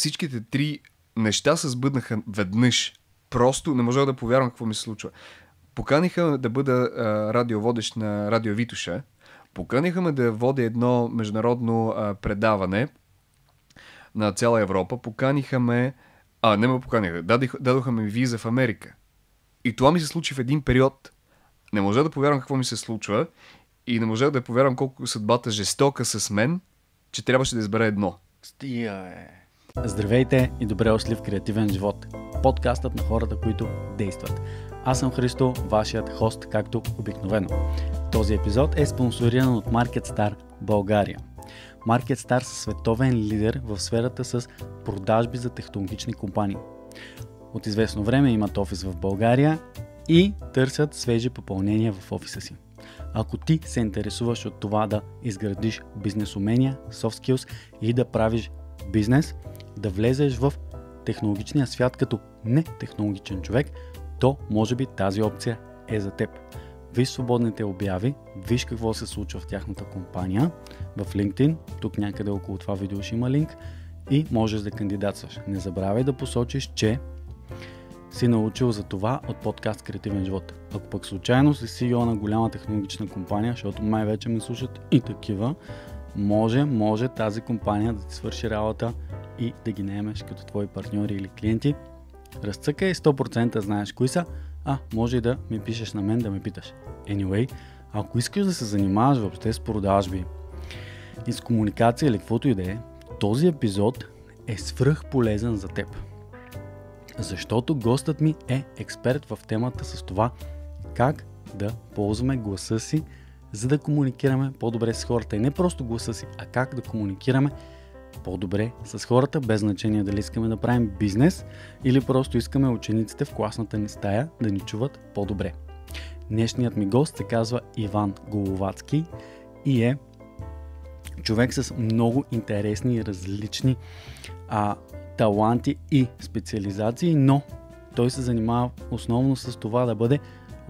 всичките три неща се сбъднаха веднъж. Просто не можах да повярвам какво ми се случва. Поканиха да бъда а, радиоводещ на Радио Витуша. Поканиха ме да водя едно международно а, предаване на цяла Европа. Поканиха ме... А, не ме поканиха. Дадих, дадоха ми виза в Америка. И това ми се случи в един период. Не можа да повярвам какво ми се случва и не можах да повярвам колко съдбата жестока с мен, че трябваше да избера едно. Стия, е. Здравейте и добре дошли в Креативен живот, подкастът на хората, които действат. Аз съм Христо, вашият хост, както обикновено. Този епизод е спонсориран от MarketStar България. MarketStar са световен лидер в сферата с продажби за технологични компании. От известно време имат офис в България и търсят свежи попълнения в офиса си. Ако ти се интересуваш от това да изградиш бизнес умения, soft skills и да правиш бизнес – да влезеш в технологичния свят като нетехнологичен човек, то може би тази опция е за теб. Виж свободните обяви, виж какво се случва в тяхната компания, в LinkedIn, тук някъде около това видео ще има линк и можеш да кандидатстваш. Не забравяй да посочиш, че си научил за това от подкаст Креативен живот. Ако пък случайно си CEO на голяма технологична компания, защото май вече ме слушат и такива, може, може тази компания да ти свърши работа и да ги наемеш като твои партньори или клиенти. Разцъкай 100% знаеш кои са, а може и да ми пишеш на мен да ме питаш. Anyway, ако искаш да се занимаваш въобще с продажби и с комуникация или каквото и да е, този епизод е свръх полезен за теб. Защото гостът ми е експерт в темата с това как да ползваме гласа си за да комуникираме по-добре с хората. И не просто гласа си, а как да комуникираме по-добре с хората, без значение дали искаме да правим бизнес или просто искаме учениците в класната ни стая да ни чуват по-добре. Днешният ми гост се казва Иван Головацки и е човек с много интересни и различни а, таланти и специализации, но той се занимава основно с това да бъде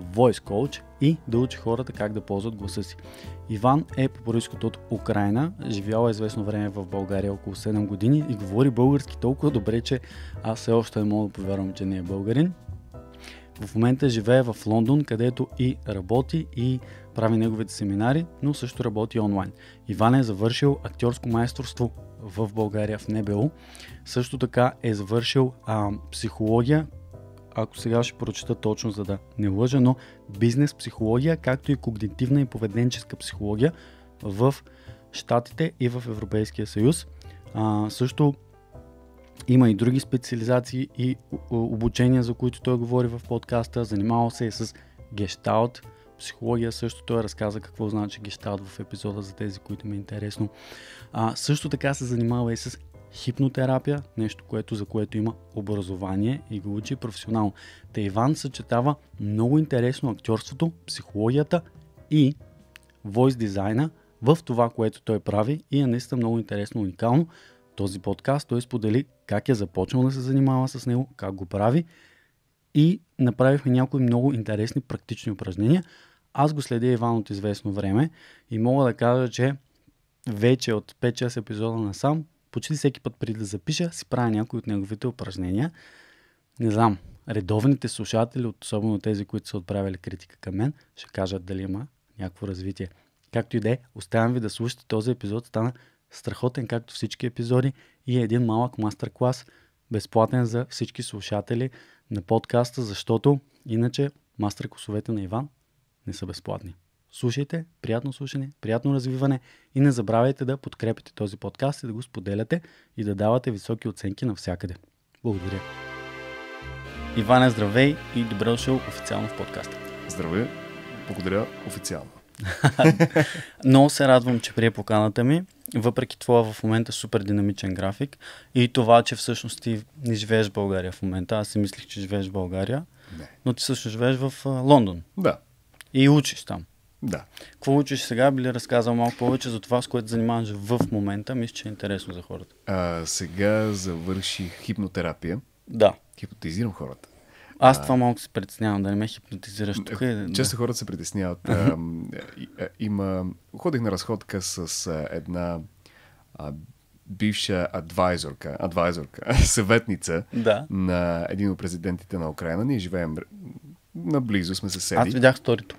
voice coach, и да учи хората как да ползват гласа си. Иван е по происход от Украина, живял е известно време в България, около 7 години и говори български толкова добре, че аз все още не мога да повярвам, че не е българин. В момента живее в Лондон, където и работи и прави неговите семинари, но също работи онлайн. Иван е завършил актьорско майсторство в България в НБО. Също така е завършил а, психология, ако сега ще прочета точно, за да не лъжа, но бизнес психология, както и когнитивна и поведенческа психология в Штатите и в Европейския съюз. А, също има и други специализации и обучения, за които той говори в подкаста. занимава се и с гешталт, психология също. Той разказа какво значи гешталт в епизода за тези, които ми е интересно. А, също така се занимава и с хипнотерапия, нещо, което, за което има образование и го учи професионално. Та Иван съчетава много интересно актьорството, психологията и войс дизайна в това, което той прави и е наистина много интересно, уникално. Този подкаст той сподели как е започнал да се занимава с него, как го прави и направихме някои много интересни практични упражнения. Аз го следя Иван от известно време и мога да кажа, че вече от 5-6 епизода насам почти всеки път преди да запиша, си правя някои от неговите упражнения. Не знам, редовните слушатели, особено тези, които са отправили критика към мен, ще кажат дали има някакво развитие. Както и да е, оставям ви да слушате този епизод. Стана страхотен, както всички епизоди, и е един малък мастер-клас, безплатен за всички слушатели на подкаста, защото иначе мастер-класовете на Иван не са безплатни слушайте, приятно слушане, приятно развиване и не забравяйте да подкрепите този подкаст и да го споделяте и да давате високи оценки навсякъде. Благодаря. Иване, здравей и добре дошъл официално в подкаста. Здравей, благодаря официално. Много се радвам, че прие поканата ми, въпреки това в момента е супер динамичен график и това, че всъщност ти не живееш в България в момента. Аз си мислих, че живееш в България, не. но ти всъщност живееш в Лондон. Да. И учиш там. Да. Какво учиш сега? Би ли разказал малко повече за това, с което занимаваш в момента? Мисля, че е интересно за хората. А, сега завърших хипнотерапия. Да. Хипнотизирам хората. Аз а, това малко се притеснявам, да не ме хипнотизираш. Тук е, често да. хората се притесняват. А, има... Ходих на разходка с а, една а, бивша адвайзорка, адвайзорка, съветница да. на един от президентите на Украина. Ние живеем наблизо, сме съседи. Аз видях сторито.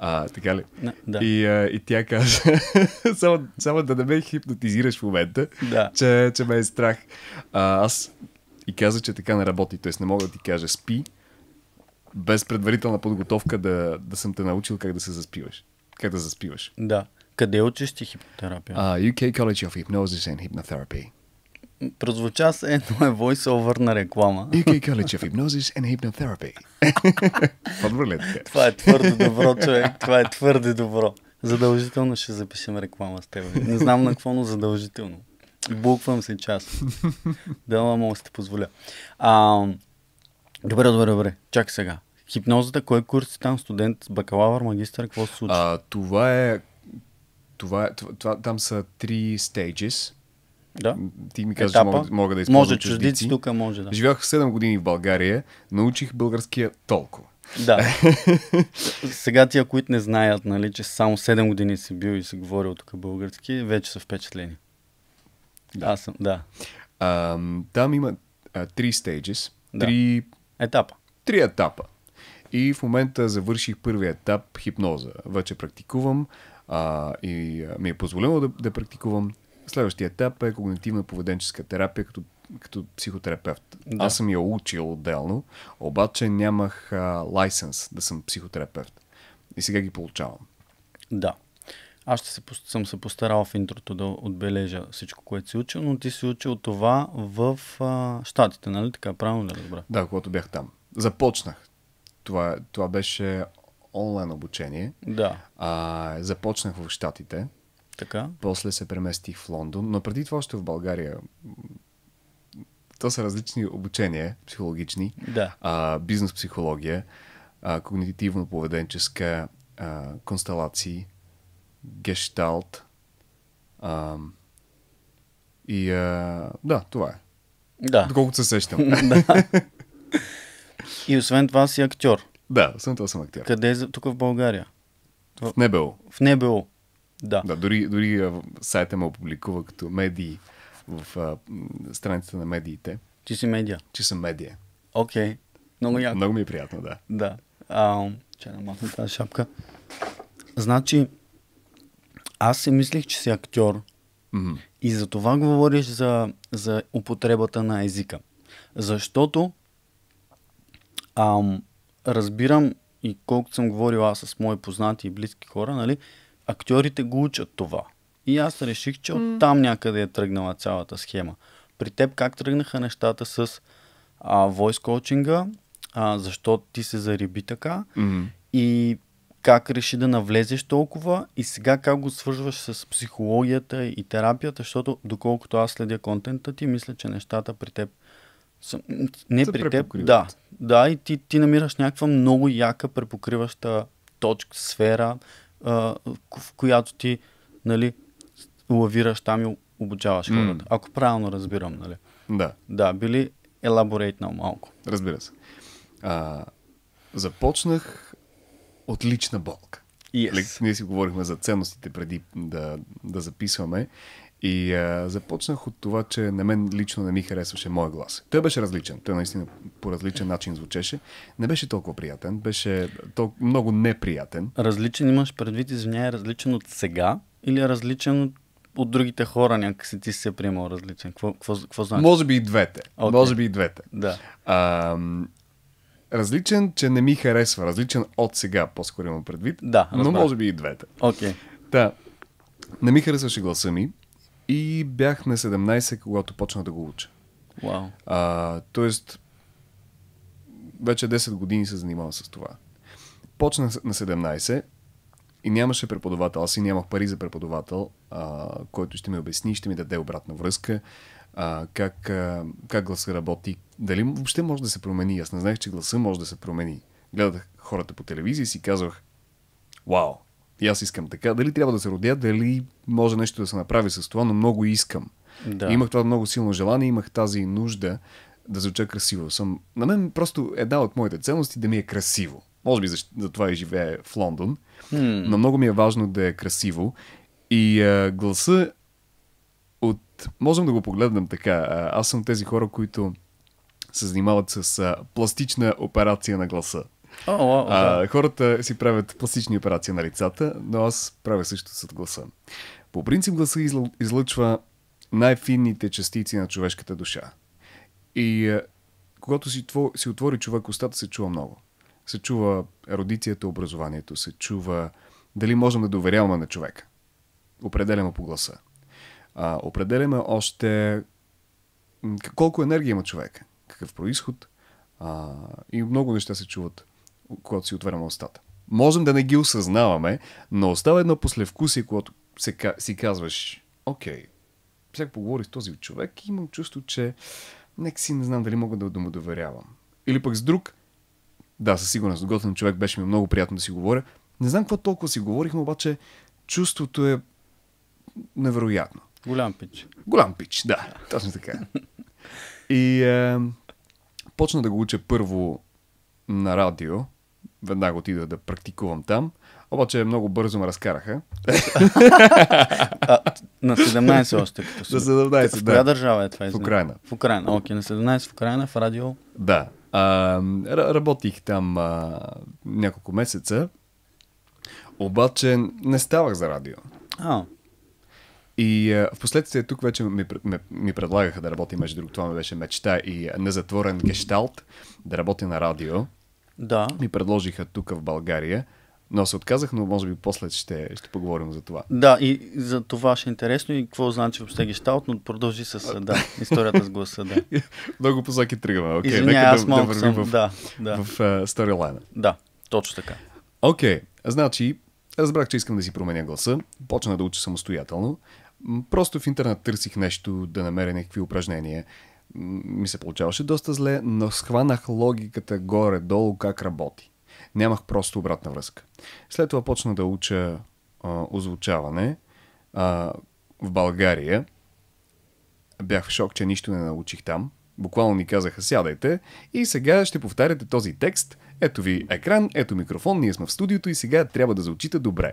А, така ли? Не, да. И, а, и тя каза, само, само да не ме хипнотизираш в момента, да. че, че ме е страх. А, аз и каза, че така не работи, т.е. не мога да ти кажа спи, без предварителна подготовка да, да съм те научил как да се заспиваш. Как да заспиваш. Да. Къде учиш ти хипнотерапия? Uh, UK College of Hypnosis and Hypnotherapy прозвуча се едно е voice-over на реклама. UK College of Hypnosis and Hypnotherapy. Това е твърде добро, човек. Това е твърде добро. Задължително ще запишем реклама с теб. Не знам на какво, но задължително. Буквам се час. Дала мога да сте позволя. А, добре, добре, добре. Чакай сега. Хипнозата, кой е курс там? Студент, бакалавър, магистър, какво се случва? А, това е... Това, е- това, това, там са три stages да. Ти ми казваш, че мога, мога да използвам Може чуждици. чуждици тук може, да. Живях 7 години в България, научих българския толкова. Да. Сега тия, които не знаят, нали, че само 7 години си бил и си говорил тук български, вече са впечатлени. Да. Аз съм, да. А, там има а, три стейджес, да. три... Етапа. Три етапа. И в момента завърших първият етап хипноза. Вече практикувам а, и ми е позволено да, да практикувам Следващия етап е когнитивно-поведенческа терапия като, като психотерапевт. Да. Аз съм я учил отделно, обаче нямах а, лайсенс да съм психотерапевт. И сега ги получавам. Да. Аз ще се, съм се постарал в интрото да отбележа всичко, което си учил, но ти си учил това в а, Штатите, нали така? Правилно да разбра? Да, когато бях там. Започнах. Това, това беше онлайн обучение. Да. А, започнах в Штатите. Така. После се преместих в Лондон, но преди това още в България. То са различни обучения, психологични, да. а, бизнес психология, а, когнитивно-поведенческа, а, констелации, гешталт. А, и а, да, това е. Да. Доколкото се сещам. да. И освен това си актьор. Да, освен това съм актьор. Къде е тук в България? В Небело. В Небело. Да. да дори, дори сайта ме опубликува като медии в а, страницата на медиите. Че си медия. Че съм медия. Окей. Okay. Много яко. Много ми е приятно, да. Да. А, че махна тази шапка. Значи, аз си мислих, че си актьор. Mm-hmm. И за това говориш за, за употребата на езика. Защото ам, разбирам и колкото съм говорил аз с мои познати и близки хора, нали, актьорите го учат това. И аз реших, че mm. оттам някъде е тръгнала цялата схема. При теб как тръгнаха нещата с а, войс коучинга, а, защо ти се зариби така mm. и как реши да навлезеш толкова и сега как го свързваш с психологията и терапията, защото доколкото аз следя контента ти, мисля, че нещата при теб са, не са при теб, да, да, и ти, ти намираш някаква много яка препокриваща точка, сфера, а, в която ти нали, лавираш там и обучаваш mm. хората. Ако правилно разбирам, нали? Да. Да, били елаборейтнал малко. Разбира се. А, започнах от лична болка. Yes. Нали, ние си говорихме за ценностите преди да, да записваме и а, започнах от това, че на мен лично не ми харесваше моя глас. Той беше различен. Той наистина по различен начин звучеше. Не беше толкова приятен. Беше толкова много неприятен. Различен имаш предвид, извиняй, различен от сега или различен от от другите хора някакси ти си се приемал различен. Какво, какво, какво значи? Може би и двете. Okay. Може би и двете. Да. А, различен, че не ми харесва. Различен от сега, по-скоро имам предвид. Да, разбрах. Но може би и двете. Окей. Okay. Да. Не ми харесваше гласа ми. И бях на 17, когато почнах да го уча. Wow. А, тоест, вече 10 години се занимавам с това. Почнах на 17 и нямаше преподавател. Аз и нямах пари за преподавател, а, който ще ми обясни, ще ми даде обратна връзка, а, как, а, как гласа работи, дали въобще може да се промени. Аз не знаех, че гласа може да се промени. Гледах хората по телевизия и си казвах, вау, и аз искам така. Дали трябва да се родя, дали може нещо да се направи с това, но много искам. Да. И имах това много силно желание, имах тази нужда да звуча красиво. Съм, на мен просто една от моите ценности да ми е красиво. Може би за, това и живея в Лондон, hmm. но много ми е важно да е красиво. И а, гласа от... Можем да го погледнем така. Аз съм тези хора, които се занимават с а, пластична операция на гласа. Oh, о, о, а, хората си правят пластични операции на лицата, но аз правя също с гласа. По принцип гласа излъчва най-финните частици на човешката душа. И е, когато си, тво, си отвори човек устата, се чува много. Се чува родицията, образованието, се чува дали можем да доверяваме на човека. Определяме по гласа. А, определяме още колко енергия има човек, какъв происход а, и много неща се чуват когато си отваряме устата. Можем да не ги осъзнаваме, но остава едно послевкусие, когато се, си казваш, окей, сега поговорих с този човек и имам чувство, че нека си не знам дали мога да, да му доверявам. Или пък с друг, да, със сигурност, готвен човек беше ми много приятно да си говоря. Не знам какво толкова си говорихме, обаче чувството е невероятно. Голям пич. Голям пич, да, точно така. И е, почна да го уча първо на радио, веднага отида да практикувам там. Обаче много бързо ме разкараха. а, на 17 още. Като на 17, в да. коя държава е това? В Украина. В Украина, окей. Okay, на 17 в Украина, в радио. Да. А, работих там а, няколко месеца. Обаче не ставах за радио. А. И а, в последствие тук вече ми, ми, ми предлагаха да работя, между другото, това ми беше мечта и незатворен гешталт, да работя на радио да. ми предложиха тук в България. Но се отказах, но може би после ще, ще поговорим за това. Да, и за това ще е интересно и какво значи въобще гешталт, но продължи с да, историята с гласа. Да. Много посоки тръгваме. Okay, Извиня, аз да, малко да съм, в, да, да. в сторилайна. Uh, да, точно така. Окей, okay, значи разбрах, че искам да си променя гласа, почна да уча самостоятелно. Просто в интернет търсих нещо, да намеря някакви упражнения ми се получаваше доста зле, но схванах логиката горе-долу как работи. Нямах просто обратна връзка. След това почна да уча а, озвучаване а, в България. Бях в шок, че нищо не научих там. Буквално ни казаха сядайте и сега ще повтаряте този текст. Ето ви екран, ето микрофон, ние сме в студиото и сега трябва да звучите добре.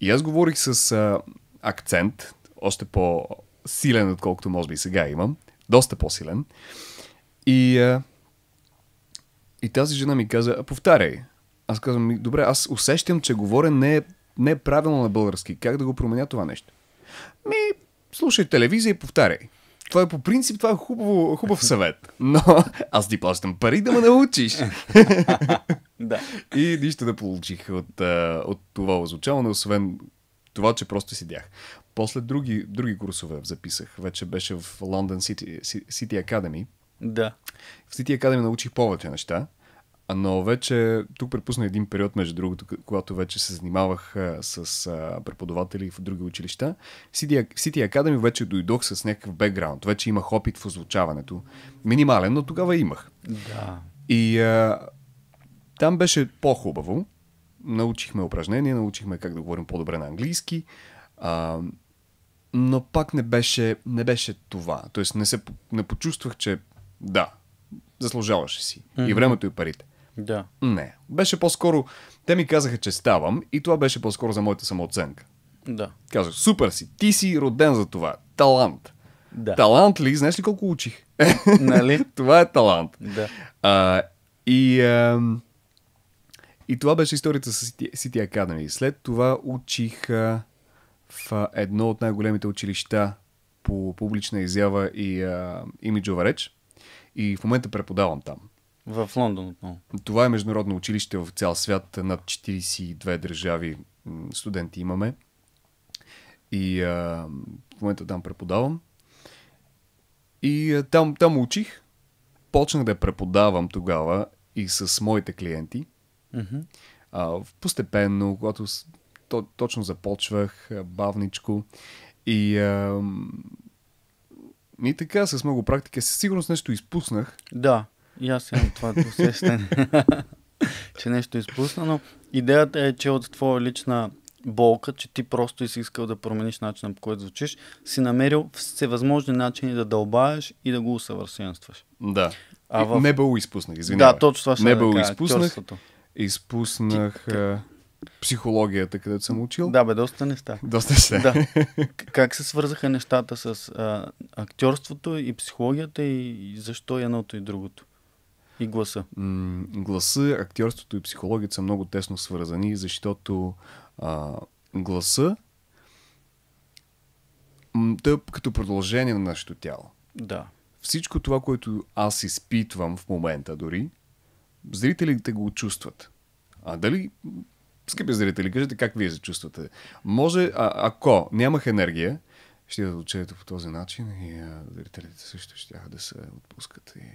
И аз говорих с а, акцент, още по-силен, отколкото може би сега имам доста по-силен. И, а, и тази жена ми каза, повтаряй. Аз казвам, добре, аз усещам, че говоря не е, не е правилно на български. Как да го променя това нещо? Ми, слушай телевизия и повтаряй. Това е по принцип, това е хубаво, хубав съвет. Но аз ти плащам пари да ме научиш. да. И нищо да получих от, от това озвучаване, освен това, че просто седях. После други, други курсове записах. Вече беше в Лондон City, City Academy. Да. В City Academy научих повече неща, но вече тук препусна един период, между другото, когато вече се занимавах с преподаватели в други училища. В City, Академи City Academy вече дойдох с някакъв бекграунд. Вече имах опит в озвучаването. Минимален, но тогава имах. Да. И а, там беше по-хубаво. Научихме упражнения, научихме как да говорим по-добре на английски. А, но пак не беше, не беше това. Тоест не, се, не почувствах, че да, заслужаваше си. Mm-hmm. И времето и парите. Да. Не. Беше по-скоро, те ми казаха, че ставам и това беше по-скоро за моята самооценка. Да. Казах, супер си, ти си роден за това. Талант. Да. Талант ли? Знаеш ли колко учих? Нали? това е талант. Да. А, и, а, и това беше историята с City Academy. След това учих... А, в едно от най-големите училища по публична изява и а, имиджова реч. И в момента преподавам там. В Лондон отново. Това е международно училище в цял свят. Над 42 държави студенти имаме. И а, в момента там преподавам. И а, там, там учих. Почнах да преподавам тогава и с моите клиенти. Mm-hmm. А, постепенно, когато то, точно започвах, бавничко. И, а, и така, с много практика, със сигурност нещо изпуснах. Да, и аз имам това усещане, че нещо е изпусна, но идеята е, че от твоя лична болка, че ти просто си искал да промениш начина по който звучиш, си намерил всевъзможни начини да дълбаеш и да го усъвършенстваш. Да. А в... Не изпуснах, извинявай. Да, точно това ще Не да изпуснах. Търството. Изпуснах... Ти, психологията, където съм учил. Да, бе, доста неща. Доста неща. Да. Как се свързаха нещата с а, актьорството и психологията и, и защо едното и другото? И гласа. М- гласа, актьорството и психологията са много тесно свързани, защото а, гласа тъп е като продължение на нашето тяло. Да. Всичко това, което аз изпитвам в момента дори, зрителите го чувстват. А дали скъпи зрители, кажете как вие се чувствате. Може, а, ако нямах енергия, ще да отчете по този начин и а, зрителите също ще да се отпускат и,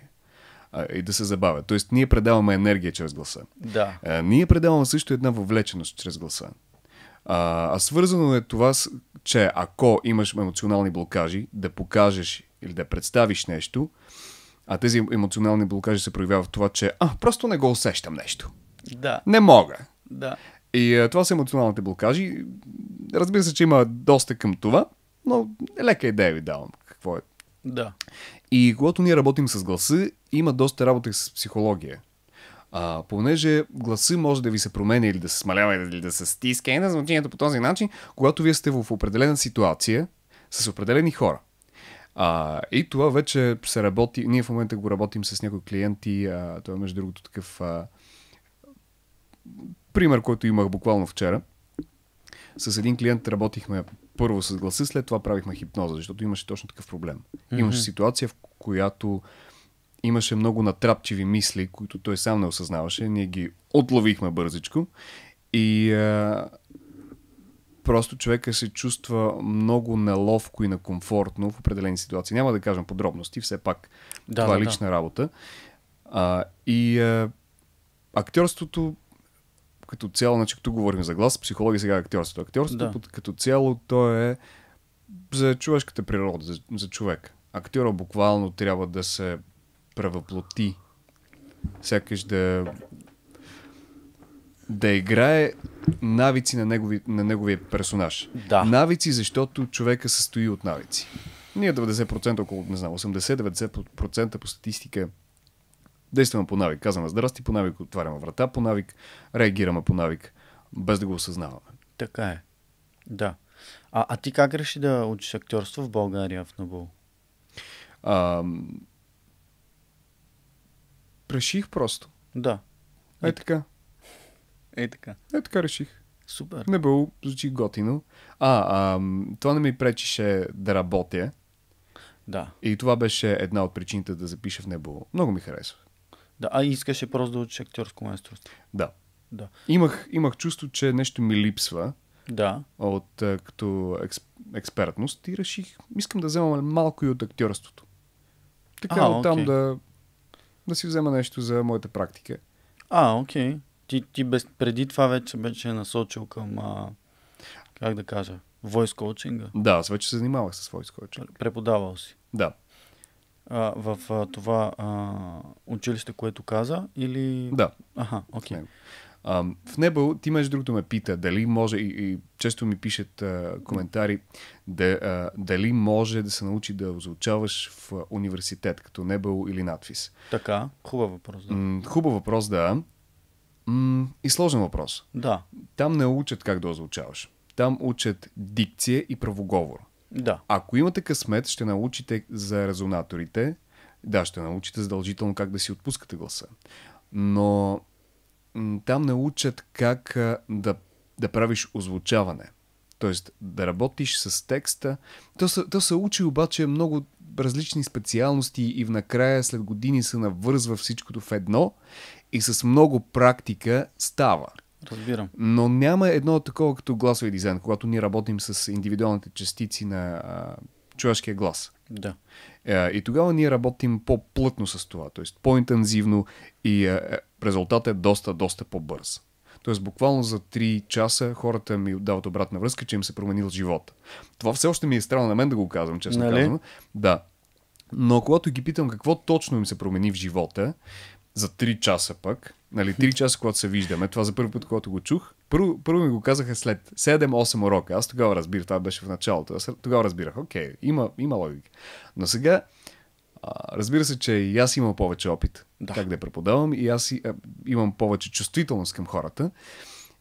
а, и да се забавят. Тоест, ние предаваме енергия чрез гласа. Да. А, е, ние предаваме също една въвлеченост чрез гласа. А, а свързано е това, че ако имаш емоционални блокажи, да покажеш или да представиш нещо, а тези емоционални блокажи се проявяват в това, че а, просто не го усещам нещо. Да. Не мога. Да. И а, е, това са емоционалните блокажи. Разбира се, че има доста към това, но е лека идея ви давам какво е. Да. И когато ние работим с гласа, има доста работа с психология. А, понеже гласа може да ви се променя или да се смалява или да се стиска и на значението по този начин, когато вие сте в определена ситуация с определени хора. А, и това вече се работи. Ние в момента го работим с някои клиенти. А, той е, между другото, такъв а, пример, който имах буквално вчера. С един клиент работихме първо с гласа, след това правихме хипноза, защото имаше точно такъв проблем. Mm-hmm. Имаше ситуация, в която имаше много натрапчиви мисли, които той сам не осъзнаваше. Ние ги отловихме бързичко. И а, просто човека се чувства много неловко и некомфортно в определени ситуации. Няма да кажем подробности, все пак да, това е да, лична да. работа. А, и а, актьорството като цяло, значи като говорим за глас, психологи сега актьорството. Актьорството да. като цяло то е за човешката природа, за, за човек. Актьора буквално трябва да се превъплоти. Сякаш да да играе навици на, негови, на неговия персонаж. Да. Навици, защото човека състои от навици. Ние 90%, около, не знам, 80-90% по статистика Действаме по навик. Казваме здрасти по навик, отваряме врата по навик, реагираме по навик, без да го осъзнаваме. Така е. Да. А, а ти как реши да учиш актьорство в България в Набул? А, реших просто. Да. Е, е така. Е така. Е така реших. Супер. Не бил, звучи готино. А, а, това не ми пречеше да работя. Да. И това беше една от причините да запиша в Небо. Много ми харесва. Да, а искаше просто да учиш актьорско майсторство. Да. да. Имах, имах чувство, че нещо ми липсва да. от, е, като експертност и реших, искам да взема малко и от актьорството. Така а, оттам да, да си взема нещо за моята практика. А, окей. Ти, ти без, преди това вече беше насочил към, а, как да кажа, войс коучинга? Да, аз вече се занимавах с войско коучинга. Преподавал си? Да а, в а, това а, училище, което каза? Или... Да. Аха, окей. Okay. А, в Небо, ти между другото ме пита дали може, и, и често ми пишат а, коментари, да, а, дали може да се научи да озвучаваш в университет, като небо или надфис. Така, хубав въпрос, да. хубав въпрос, да. М, и сложен въпрос. Да. Там не учат как да озвучаваш. Там учат дикция и правоговор. Да. Ако имате късмет, ще научите за резонаторите. Да, ще научите задължително как да си отпускате гласа. Но там научат как да, да правиш озвучаване. Тоест да работиш с текста. То се то се учи обаче много различни специалности и в накрая след години се навързва всичкото в едно и с много практика става. Разбирам. Но няма едно такова като гласови дизайн, когато ние работим с индивидуалните частици на а, човешкия глас. Да. А, е, и тогава ние работим по-плътно с това, т.е. по-интензивно и а, е, е, резултатът е доста, доста по-бърз. Тоест, буквално за 3 часа хората ми дават обратна връзка, че им се променил живот. Това все още ми е странно на мен да го казвам, честно нали? казвам. Да. Но когато ги питам какво точно им се промени в живота, за 3 часа пък, Нали, 3 часа, когато се виждаме. Това за първи път, когато го чух. Първо, първо ми го казаха след 7-8 урока. Аз тогава разбирах, това беше в началото. Аз тогава разбирах, окей, има, има логика. Но сега, а, разбира се, че и аз имам повече опит да. как да преподавам и аз и, а, имам повече чувствителност към хората.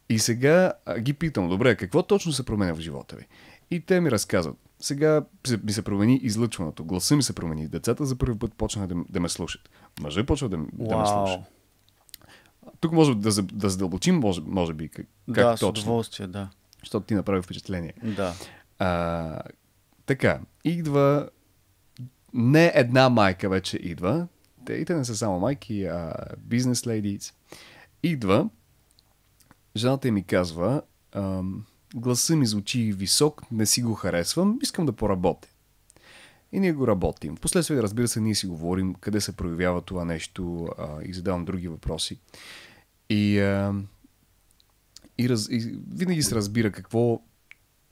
И сега а, ги питам, добре, какво точно се променя в живота ви? И те ми разказват. Сега ми се промени излъчването, гласа ми се промени, децата за първи път почнаха да, да ме слушат. Мъжът почва да, wow. да ме слушат. Тук може да, да задълбочим, може, може би, как, да, как с удоволствие, да. Защото ти направи впечатление. Да. А, така, идва не една майка вече идва. Те не са само майки, а бизнес леди. Идва, жената ми казва, гласа ми звучи висок, не си го харесвам, искам да поработя. И ние го работим. Впоследствие, разбира се, ние си говорим къде се проявява това нещо а, и задавам други въпроси. И, а, и, раз, и винаги се разбира какво,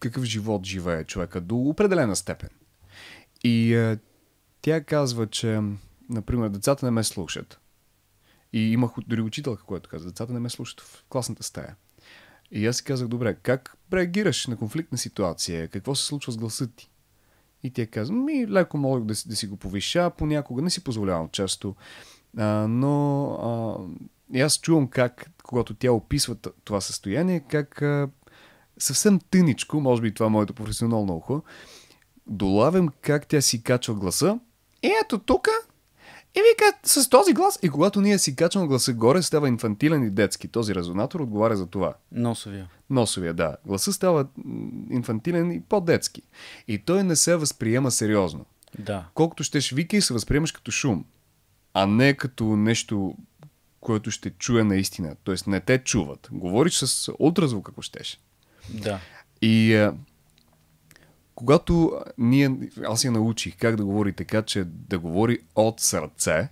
какъв живот живее човека до определена степен. И а, тя казва, че, например, децата не ме слушат. И имах дори учителка, която каза, децата не ме слушат в класната стая. И аз си казах, добре, как реагираш на конфликтна ситуация? Какво се случва с гласа ти? И тя каза, ми леко мога да, да си го повиша, понякога не си позволявам често, а, но а, и аз чувам как, когато тя описва това състояние, как съвсем тъничко, може би това е моето професионално ухо, долавям как тя си качва гласа. И ето тук, и вика с този глас. И когато ние си качваме гласа горе, става инфантилен и детски. Този резонатор отговаря за това. Носовия. Носовия, да. Гласа става инфантилен и по-детски. И той не се възприема сериозно. Да. Колкото щеш вика и се възприемаш като шум, а не като нещо което ще чуя наистина. Тоест не те чуват. Говориш с ултразвук, ако щеш. Да. И а, когато ние, аз я научих как да говори така, че да говори от сърце,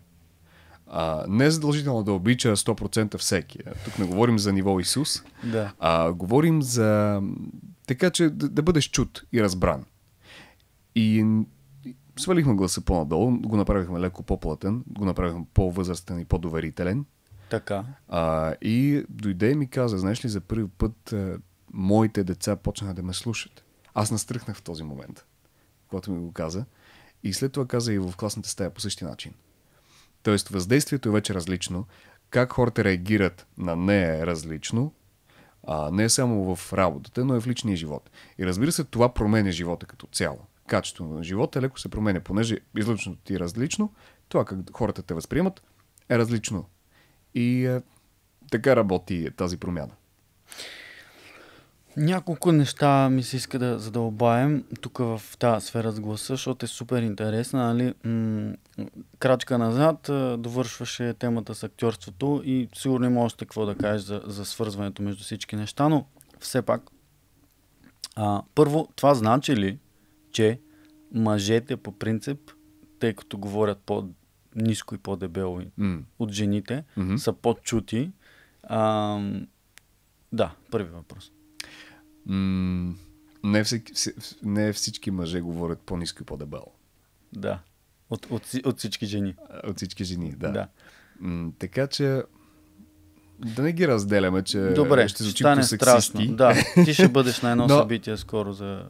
а, не е задължително да обича 100% всеки. Тук не говорим за ниво Исус, да. а говорим за така, че да, да бъдеш чут и разбран. И свалихме гласа по-надолу, го направихме леко по-плътен, го направихме по-възрастен и по-доверителен. Така. А, и дойде и ми каза, знаеш ли, за първи път а, моите деца почнаха да ме слушат. Аз настръхнах в този момент, когато ми го каза. И след това каза и в класната стая по същия начин. Тоест, въздействието е вече различно. Как хората реагират на нея е различно. А, не е само в работата, но и е в личния живот. И разбира се, това променя живота като цяло. Качеството на живота леко се променя, понеже излъчното ти е различно, това как хората те възприемат е различно и е, така работи тази промяна. Няколко неща ми се иска да задълбаем тук в тази сфера с гласа, защото е супер интересна. Нали? М- крачка назад е, довършваше темата с актьорството и сигурно има още какво да кажеш за, за свързването между всички неща, но все пак. А, първо, това значи ли, че мъжете по принцип, тъй като говорят по по и по-дебело mm. от жените, mm-hmm. са по-чути. А, да, първи въпрос. Mm, не, всички, не всички мъже говорят по ниско и по-дебело. Да. От, от, от всички жени. От всички жени, да. да. М, така че да не ги разделяме, че Добре, ще звучи стане страшно. Да, ти ще бъдеш на едно Но... събитие скоро за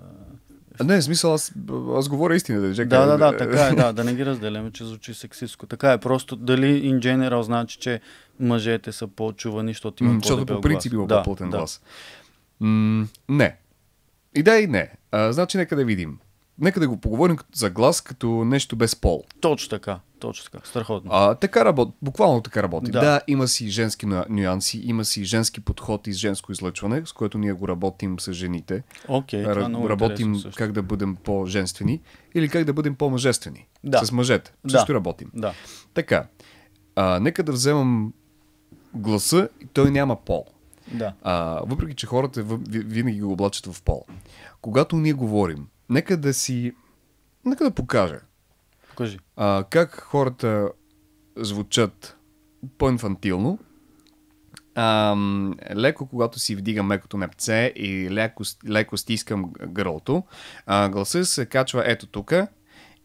не, в смисъл, аз, аз говоря истина. Да, чакай, да, да, да, така е, да, да не ги разделяме, че звучи сексистко. Така е, просто дали in general значи, че мъжете са по-чувани, защото имат Защото по принцип има да, по-плътен да. глас. М- не. И да, и не. А, значи, нека да видим. Нека да го поговорим за глас като нещо без пол. Точно така. Точно така, страхотно. А, така работи, буквално така работи. Да. да, има си женски нюанси, има си женски подход и женско излъчване, с което ние го работим с жените. Окей, okay, Р- е много работим как да бъдем по-женствени или как да бъдем по-мъжествени. Да. С мъжете. Да. Също работим. Да. Така, а, нека да вземам гласа, той няма пол. Да. А, въпреки, че хората винаги го облачат в пол. Когато ние говорим, нека да си. Нека да покажа Кажи. А, как хората звучат по-инфантилно, а, леко, когато си вдигам мекото непце и леко, леко стискам гърлото, а, гласа се качва ето тук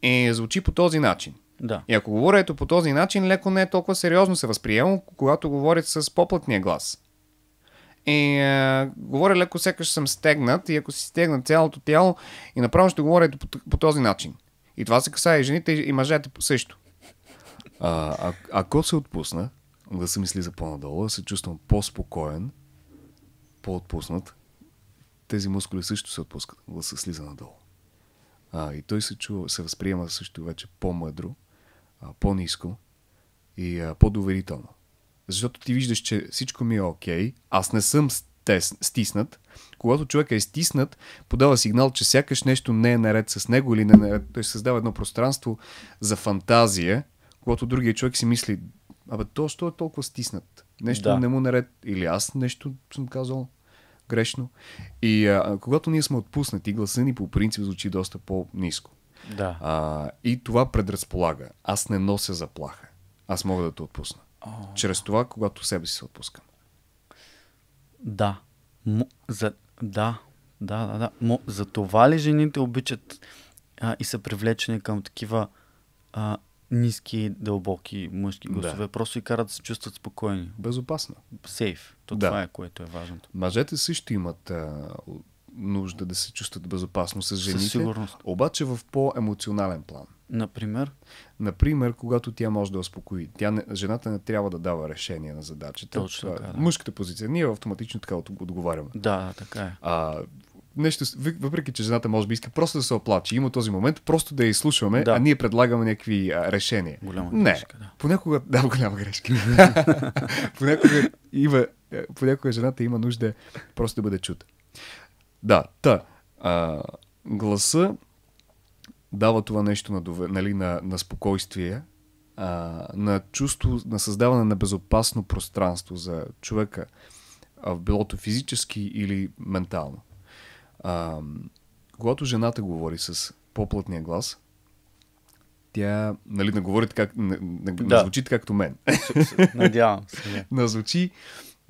и звучи по този начин. Да. И ако говоря ето по този начин, леко не е толкова сериозно се възприема, когато говорят с по-плътния глас. И а, говоря леко, сякаш съм стегнат и ако си стегна цялото тяло и направо ще говоря ето по, по този начин. И това се касае и жените, и мъжете също. А, а, ако се отпусна, да се мисли за по-надолу, да се чувствам по-спокоен, по-отпуснат, тези мускули също се отпускат, да се слиза надолу. А, и той се, чува, се възприема също вече по-мъдро, по-низко и а, по-доверително. Защото ти виждаш, че всичко ми е окей, okay, аз не съм стес, стиснат, когато човек е стиснат, подава сигнал, че сякаш нещо не е наред с него или не е наред. Той създава едно пространство за фантазия, когато другия човек си мисли, абе, то, що е толкова стиснат? Нещо да. не му е наред. Или аз нещо съм казал грешно. И а, когато ние сме отпуснати, гласа ни по принцип звучи доста по-низко. Да. А, и това предразполага. Аз не нося заплаха. Аз мога да те отпусна. Oh. Чрез това, когато себе си се отпускам. Да. М- за... Да, да, да. да. Мо, за това ли жените обичат а, и са привлечени към такива а, ниски, дълбоки мъжки гласове? Да. Просто и карат да се чувстват спокойни. Безопасно. Сейф. То да. това е, което е важното. Мъжете също имат а, нужда да се чувстват безопасно с жените. Със сигурност. Обаче в по-емоционален план. Например? Например, когато тя може да успокои. Тя не, жената не трябва да дава решение на задачите. Точно е така, да. Мъжката позиция. Ние автоматично така отговаряме. Да, така е. А, нещо, въпреки че жената може би иска просто да се оплачи. има този момент, просто да я изслушваме, да. а ние предлагаме някакви а, решения. Голяма не, да. Понякога, да, голяма грешка. понякога, има, е, понякога жената има нужда просто да бъде чута. Да, та. А, гласа дава това нещо на, дове, нали, на, на спокойствие, а, на чувство, на създаване на безопасно пространство за човека, а, билото физически или ментално. А, когато жената говори с по-плътния глас, тя, нали, не говори така, не, не, да. звучи както мен. Надявам се. Не звучи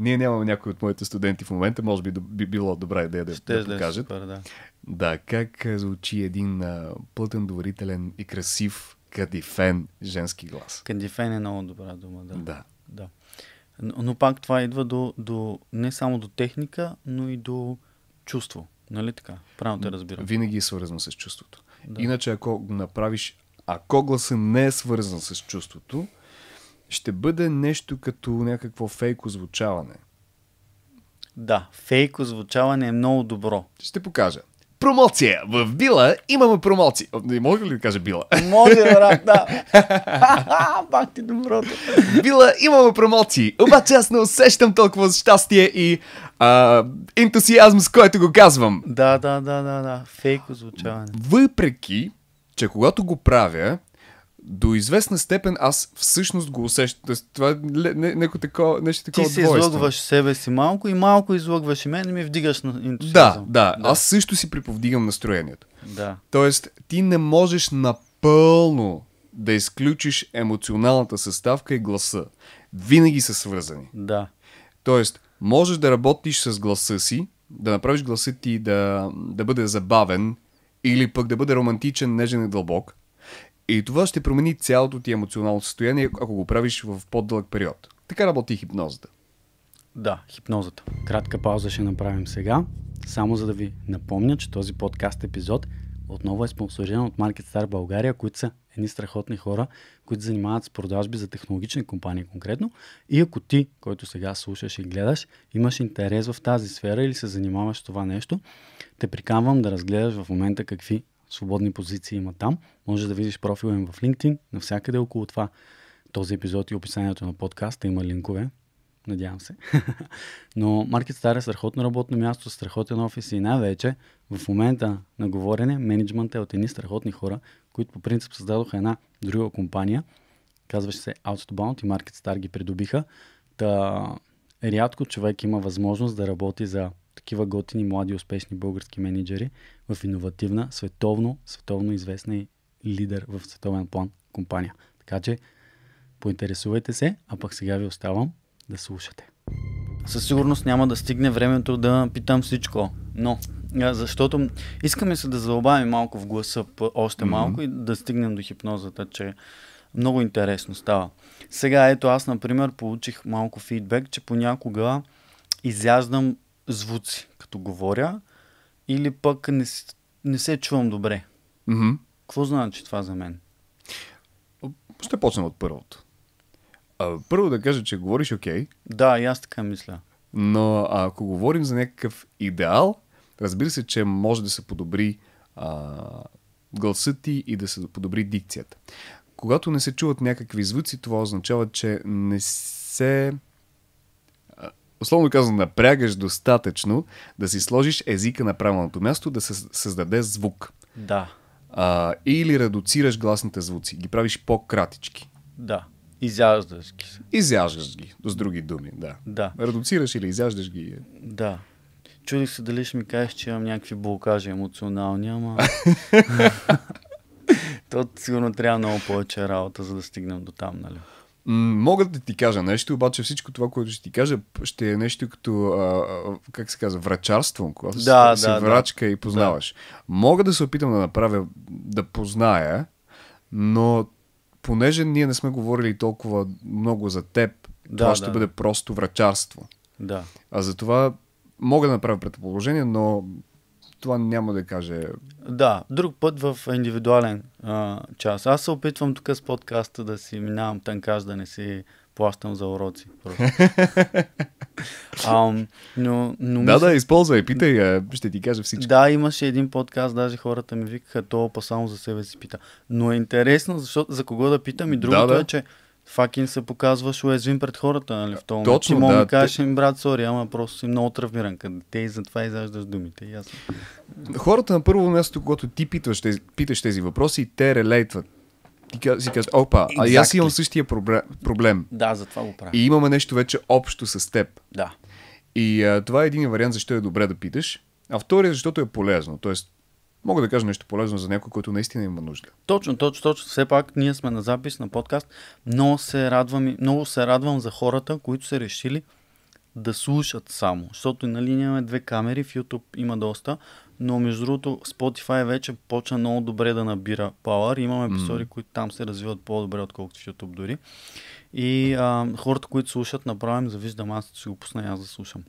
ние нямаме някой от моите студенти в момента, може би би било добра идея да, Ще да е покажат. Супер, да. да, как звучи един а, плътен, доверителен и красив кадифен женски глас. Кадифен е много добра дума, да. Да. да. Но, но пак това идва до, до не само до техника, но и до чувство. Нали така? Правилно те разбирам. Винаги е свързано с чувството. Да. Иначе, ако го направиш, ако гласа не е свързан с чувството, ще бъде нещо като някакво фейко звучаване. Да, фейко звучаване е много добро. Ще покажа. Промоция! В Била имаме промоции. Не мога ли да кажа Била? Може, брат, да. Бак ти доброто. Била имаме промоции. Обаче аз не усещам толкова щастие и а, ентусиазм, с който го казвам. Да, да, да, да, да. Фейко звучаване. Въпреки, че когато го правя, до известна степен аз всъщност го усещам. Това е не, неко такова, нещо такова Ти се излъгваш себе си малко и малко излъгваш и мен и ми вдигаш на Да, да, да. Аз също си приповдигам настроението. Да. Тоест, ти не можеш напълно да изключиш емоционалната съставка и гласа. Винаги са свързани. Да. Тоест, можеш да работиш с гласа си, да направиш гласа ти да, да бъде забавен или пък да бъде романтичен, нежен и дълбок – и това ще промени цялото ти емоционално състояние, ако го правиш в по-дълъг период. Така работи хипнозата. Да, хипнозата. Кратка пауза ще направим сега, само за да ви напомня, че този подкаст епизод отново е спонсориран от Market Star България, които са едни страхотни хора, които занимават с продажби за технологични компании конкретно. И ако ти, който сега слушаш и гледаш, имаш интерес в тази сфера или се занимаваш с това нещо, те приканвам да разгледаш в момента какви свободни позиции има там. Може да видиш профила им в LinkedIn, навсякъде около това. Този епизод и описанието на подкаста има линкове, надявам се. Но Market Star е страхотно работно място, страхотен офис и най-вече в момента на говорене менеджментът е от едни страхотни хора, които по принцип създадоха една друга компания. Казваше се Outbound и Market Star ги придобиха. Та рядко човек има възможност да работи за такива готини, млади, успешни български менеджери в иновативна, световно, световно известна и лидер в световен план компания. Така че поинтересувайте се, а пък сега ви оставам да слушате. Със сигурност няма да стигне времето да питам всичко, но защото искаме се да заобавим малко в гласа още малко mm-hmm. и да стигнем до хипнозата, че много интересно става. Сега ето аз, например, получих малко фидбек, че понякога изяждам звуци, като говоря, или пък не, не се чувам добре. Mm-hmm. Какво значи това за мен? Ще почнем от първото. А, първо да кажа, че говориш окей. Okay, да, и аз така мисля. Но ако говорим за някакъв идеал, разбира се, че може да се подобри а, гласът ти и да се подобри дикцията. Когато не се чуват някакви звуци, това означава, че не се условно казано, напрягаш достатъчно да си сложиш езика на правилното място, да се създаде звук. Да. А, или редуцираш гласните звуци, ги правиш по-кратички. Да. Изяждаш ги. Изяждаш ги, с други думи, да. Да. Редуцираш или изяждаш ги. Да. Чудих се дали ще ми кажеш, че имам някакви блокажи емоционални, ама... То сигурно трябва много повече работа, за да стигнем до там, нали? Мога да ти кажа нещо, обаче всичко това, което ще ти кажа, ще е нещо като, а, как се казва, врачарство, когато да, си, да, врачка да. и познаваш. Да. Мога да се опитам да направя, да позная, но понеже ние не сме говорили толкова много за теб, да, това да. ще бъде просто врачарство. Да. А за това мога да направя предположение, но това няма да каже. Да, друг път в индивидуален а, час. Аз се опитвам тук с подкаста да си минавам танкаж, да не си плащам за уроци. а, но, но да, мисля... да, използвай, питай, ще ти кажа всичко. Да, имаше един подкаст, даже хората ми викаха, то па само за себе си пита. Но е интересно, защото за кого да питам и другото да, да. е, че факин се показваш уязвим пред хората, нали? В този Точно, момент, да. кажеш им, брат, сори, ама просто си много травмиран като дете и затова изаждаш думите. Ясно. Хората на първо място, когато ти питваш, тези, питаш тези въпроси, те релейтват. Ти си казваш, опа, exactly. а аз имам същия проблем. Да, затова го правя. И имаме нещо вече общо с теб. Да. И а, това е един вариант, защо е добре да питаш. А втория, защото е полезно. Тоест, мога да кажа нещо полезно за някой, който наистина има нужда. Точно, точно, точно. Все пак ние сме на запис на подкаст. Много се радвам, много се радвам за хората, които са решили да слушат само. Защото линия нали имаме две камери, в YouTube има доста, но между другото Spotify вече почна много добре да набира power. Имаме епизоди, mm. които там се развиват по-добре, отколкото в YouTube дори. И а, хората, които слушат, направим завиждам аз, че го пусна и аз да слушам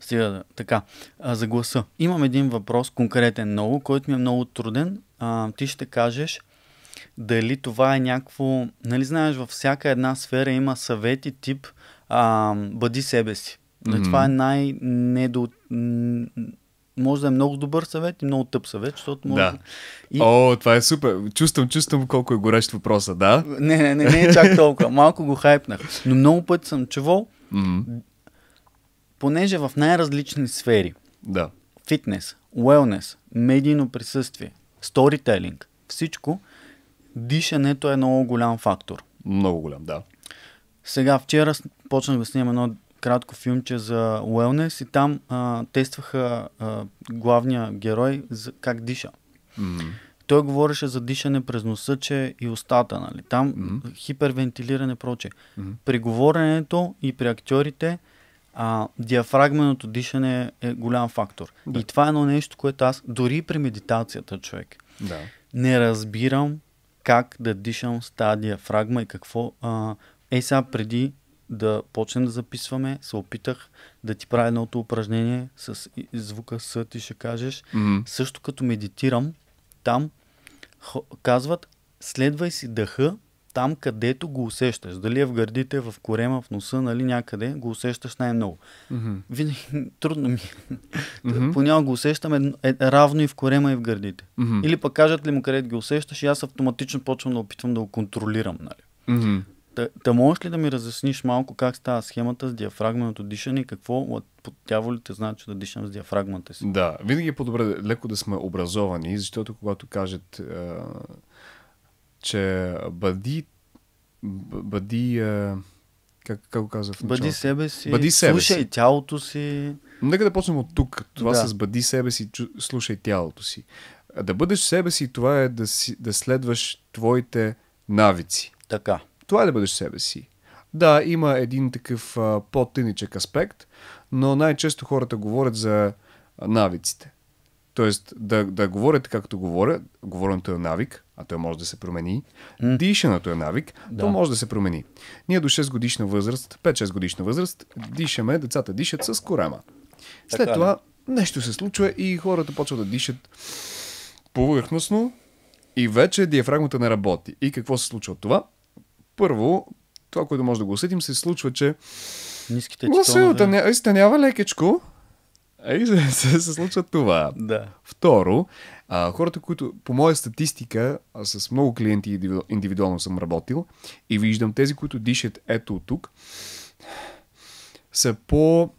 стига да... Така, а, за гласа. Имам един въпрос, конкретен много, който ми е много труден. А, ти ще кажеш дали това е някакво... Нали знаеш, във всяка една сфера има съвети тип а, бъди себе си. Mm-hmm. Това е най-недо... Може да е много добър съвет и много тъп съвет, защото може да. И... О, това е супер. Чувствам, чувствам колко е горещ въпроса, да? Не, не, не, не е чак толкова. Малко го хайпнах. Но много пъти съм чувал mm-hmm понеже в най-различни сфери. Да. Фитнес, уелнес, медийно присъствие, сторителинг, всичко, дишането е много голям фактор. Много голям, да. Сега, вчера почнах да снимам едно кратко филмче за уелнес и там а, тестваха а, главния герой за как диша. Mm-hmm. Той говореше за дишане през носа, че и устата, нали? Там mm-hmm. хипервентилиране проче. Mm-hmm. При говоренето и при актьорите а, диафрагменото дишане е голям фактор. Да. И това е едно нещо, което аз, дори при медитацията, човек, да. не разбирам как да дишам с тази диафрагма и какво. А, е, сега преди да почнем да записваме, се опитах да ти правя едното упражнение с звука С, ти ще кажеш. Mm-hmm. Също като медитирам, там казват, следвай си дъха там, където го усещаш. Дали е в гърдите, в корема, в носа, нали, някъде, го усещаш най-много. Mm-hmm. Винаги трудно ми. Mm-hmm. Понякога го усещам е, е, равно и в корема, и в гърдите. Mm-hmm. Или пък кажат ли му къде ги усещаш и аз автоматично почвам да опитвам да го контролирам. Нали. Mm-hmm. Та, та можеш ли да ми разясниш малко как става схемата с диафрагменото дишане и какво ли те значи да дишам с диафрагмата си? Да, винаги е по-добре леко да сме образовани, защото когато кажат... Е че бъди, бъди как, как го казах в Бъди себе си, бъди себе слушай си. тялото си. Нека да почнем от тук. Това да. с бъди себе си, слушай тялото си. Да бъдеш себе си, това е да, си, да следваш твоите навици. Така. Това е да бъдеш себе си. Да, има един такъв а, по-тъничък аспект, но най-често хората говорят за навиците. Тоест да, да говорят както говоря, говоренето е навик, а той може да се промени. Mm. Дишането е навик, да. то може да се промени. Ние до 6 годишна възраст, 5-6 годишна възраст, дишаме, децата дишат с корема. След така, това не. нещо се случва и хората почват да дишат повърхностно и вече диафрагмата не работи. И какво се случва от това? Първо, това, което може да го усетим, се случва, че Ниските гласилата изтънява лекечко. и се, се, се случва това. Да. Второ, а, хората, които по моя статистика, с много клиенти индивидуално съм работил и виждам тези, които дишат ето тук, са по...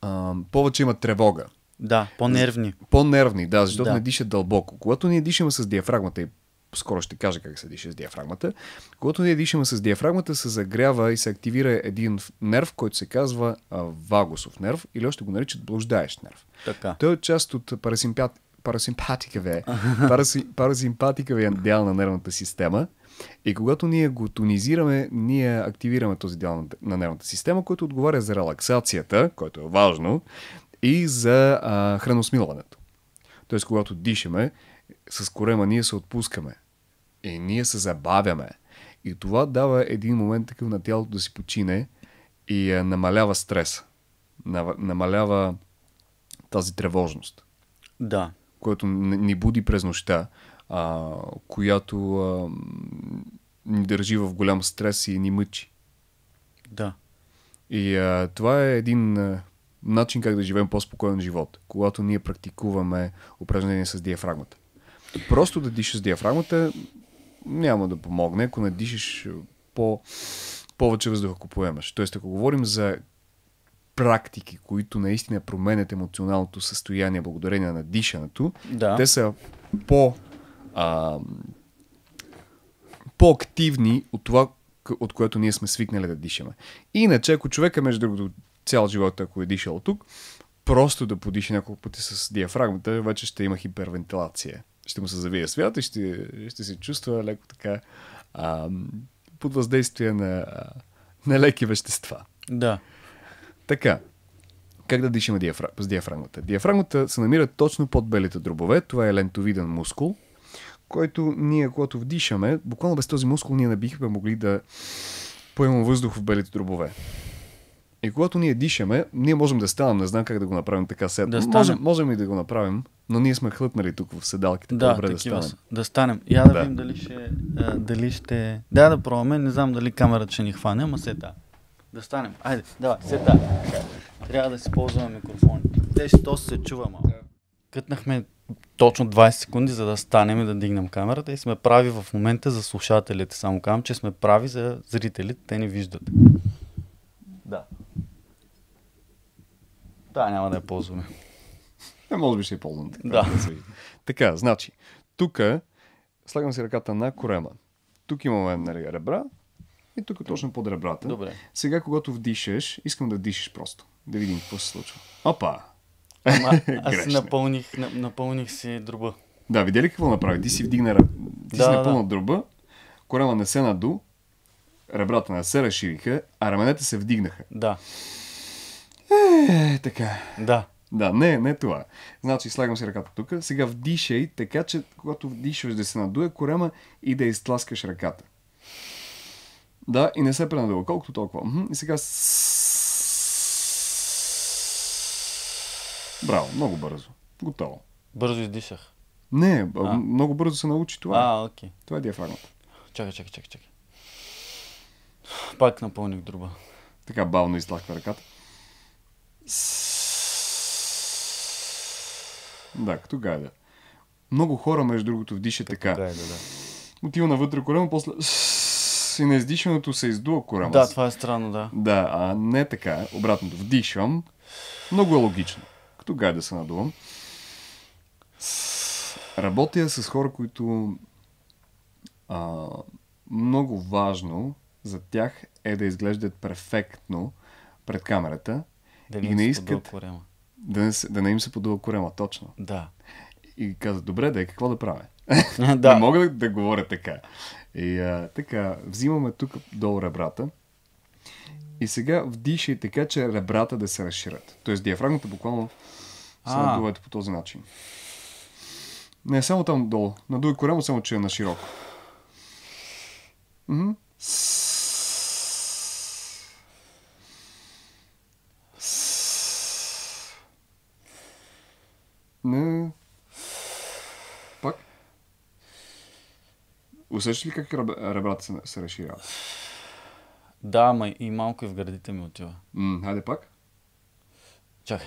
А, повече имат тревога. Да, по-нервни. По-нервни, да, защото да. не дишат дълбоко. Когато ние дишаме с диафрагмата и скоро ще кажа как се диша с диафрагмата. Когато ние дишаме с диафрагмата, се загрява и се активира един нерв, който се казва а, вагусов нерв или още го наричат блуждаещ нерв. Така. Той е част от парасимпат, парасимпатикаве, е. параси, парасимпатикаве е дял на нервната система. И когато ние го тонизираме, ние активираме този дял на нервната система, който отговаря за релаксацията, което е важно, и за а, храносмилването. Тоест, когато дишаме, с корема ние се отпускаме и ние се забавяме. И това дава един момент такъв на тялото да си почине и а, намалява стрес, намалява тази тревожност. Да което ни буди през нощта, а, която а, ни държи в голям стрес и ни мъчи. Да. И а, това е един а, начин как да живеем по-спокоен живот, когато ние практикуваме упражнение с диафрагмата. Просто да дишаш с диафрагмата няма да помогне, ако не дишаш по повече въздух, ако поемаш. Тоест, ако говорим за практики, които наистина променят емоционалното състояние благодарение на дишането, да. те са по, а, по-активни от това, от което ние сме свикнали да дишаме. Иначе, ако човека, е между другото, цял живот, ако е дишал тук, просто да подиша няколко пъти с диафрагмата, вече ще има хипервентилация. Ще му се завие свят и ще, ще се чувства леко така а, под въздействие на, на леки вещества. Да. Така, как да дишаме диафра... с диафрагмата? Диафрагмата се намира точно под белите дробове. Това е лентовиден мускул, който ние, когато вдишаме, буквално без този мускул ние не бихме могли да поемем въздух в белите дробове. И когато ние дишаме, ние можем да станем, не знам как да го направим така сега. Да можем, можем и да го направим, но ние сме хлътнали тук в седалките. Да, добре да станем. Да станем. Я да, да. видим дали ще, е, дали ще... Да, да пробваме. Не знам дали камерата ще ни хване, ама се да. Е да станем. Айде, давай, сета. Трябва да си ползваме микрофоните. Те ще се чува малко. Да. Кътнахме точно 20 секунди, за да станем и да дигнем камерата и сме прави в момента за слушателите. Само казвам, че сме прави за зрителите, те ни виждат. Да. Да, няма да я ползваме. Да, може би ще я ползвам. Така, да. да така, значи, тук слагам си ръката на корема. Тук имаме нали, ребра, и тук е точно под ребрата. Добре. Сега, когато вдишаш, искам да дишиш просто. Да видим какво се случва. Опа! Ама, аз напълних, напълних си дроба. Да, видя ли какво направи? Ти си вдигна ръб... Ти да, си напълна да. дроба, корема не се наду, ребрата не се разшириха, а раменете се вдигнаха. Да. Е, така. Да. Да, не, не това. Значи слагам си ръката тук. Сега вдишай така, че когато вдишваш да се надуе корема и да изтласкаш ръката. Да, и не се пренадълго. Колкото толкова. И сега... Браво, много бързо. Готово. Бързо издишах. Не, а? много бързо се научи това. А, окей. Това е диафрагмата. Чакай, чакай, чакай, чакай. Пак напълних друба. Така бавно изтлаква ръката. Да, като гайда. Много хора, между другото, вдишат така. Гайда, да. Отива навътре корема, после и на издишването се издува корема. Да, това е странно, да. Да, а не така. Обратното. Вдишвам. Много е логично. Като гай да се надувам. Работя с хора, които а, много важно за тях е да изглеждат перфектно пред камерата да и не искат да не, да не им се подува корема, точно. Да. И каза, добре, да, какво да правя? да. не мога да, да говоря така. И а, така, взимаме тук долу ребрата. И сега вдишай е така, че ребрата да се разширят. Тоест диафрагмата буквално се надувате по този начин. Не, само там долу. Надуй корема, само че е на широко. Mm-hmm. Усещаш ли как ребрата се, се разширяват? Да, ма и малко и в градите ми отива. М, хайде пак. Чакай.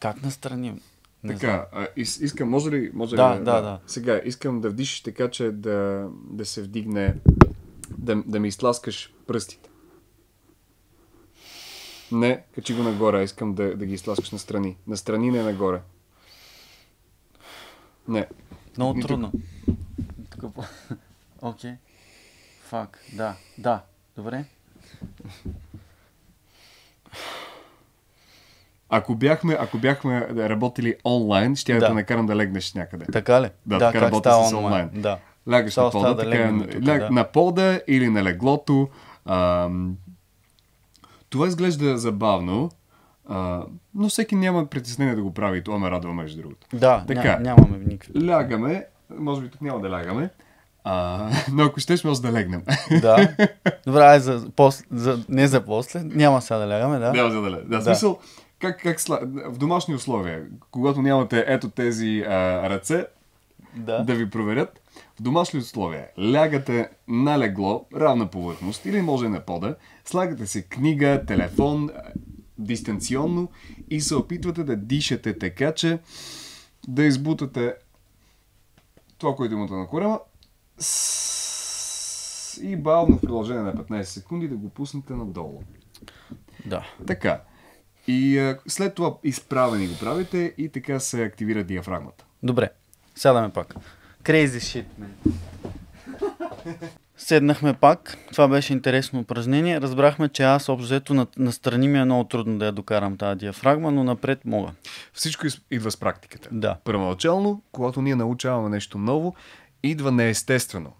Как настрани? Не така, а, из, искам, може ли... Може да, ли, да, да, да. Сега, искам да вдишиш така, че да, да се вдигне, да, да ми изтласкаш пръстите. Не, качи го нагоре, искам да, да ги изтласкаш настрани. Настрани, не нагоре. Не. Много трудно. Окей. Okay. Фак. Да. Да. Добре. Ако бяхме, ако бяхме работили онлайн, ще да. да накарам да легнеш някъде. Така ли? Да, да така работи с онлайн. онлайн. Да. Лягаш на пода, да така, на, тук, ляг, да. на пода или на леглото. Ам... Това изглежда забавно, а, но всеки няма притеснение да го прави и това ме радва, между другото. Да, така, ням, нямаме никакви. Лягаме, може би тук няма да лягаме, а, но ако щеш, може да легнем. Да. Добре, ай, за, пос, за, не за после, няма сега да лягаме, да? Няма за да лягаме. Да, да. смисъл, как, как сла... в домашни условия, когато нямате ето тези а, ръце да. да ви проверят, в домашни условия лягате на легло, равна повърхност или може на пода, слагате си книга, телефон, дистанционно и се опитвате да дишате така, че да избутате това, което имате на корема и бавно в продължение на 15 секунди да го пуснете надолу. Да. Така. И а, след това изправени го правите и така се активира диафрагмата. Добре. Сядаме пак. Crazy shit, man. Седнахме пак. Това беше интересно упражнение. Разбрахме, че аз обзето на, настрани ми е много трудно да я докарам тази диафрагма, но напред мога. Всичко идва с практиката. Да. Първоначално, когато ние научаваме нещо ново, идва неестествено.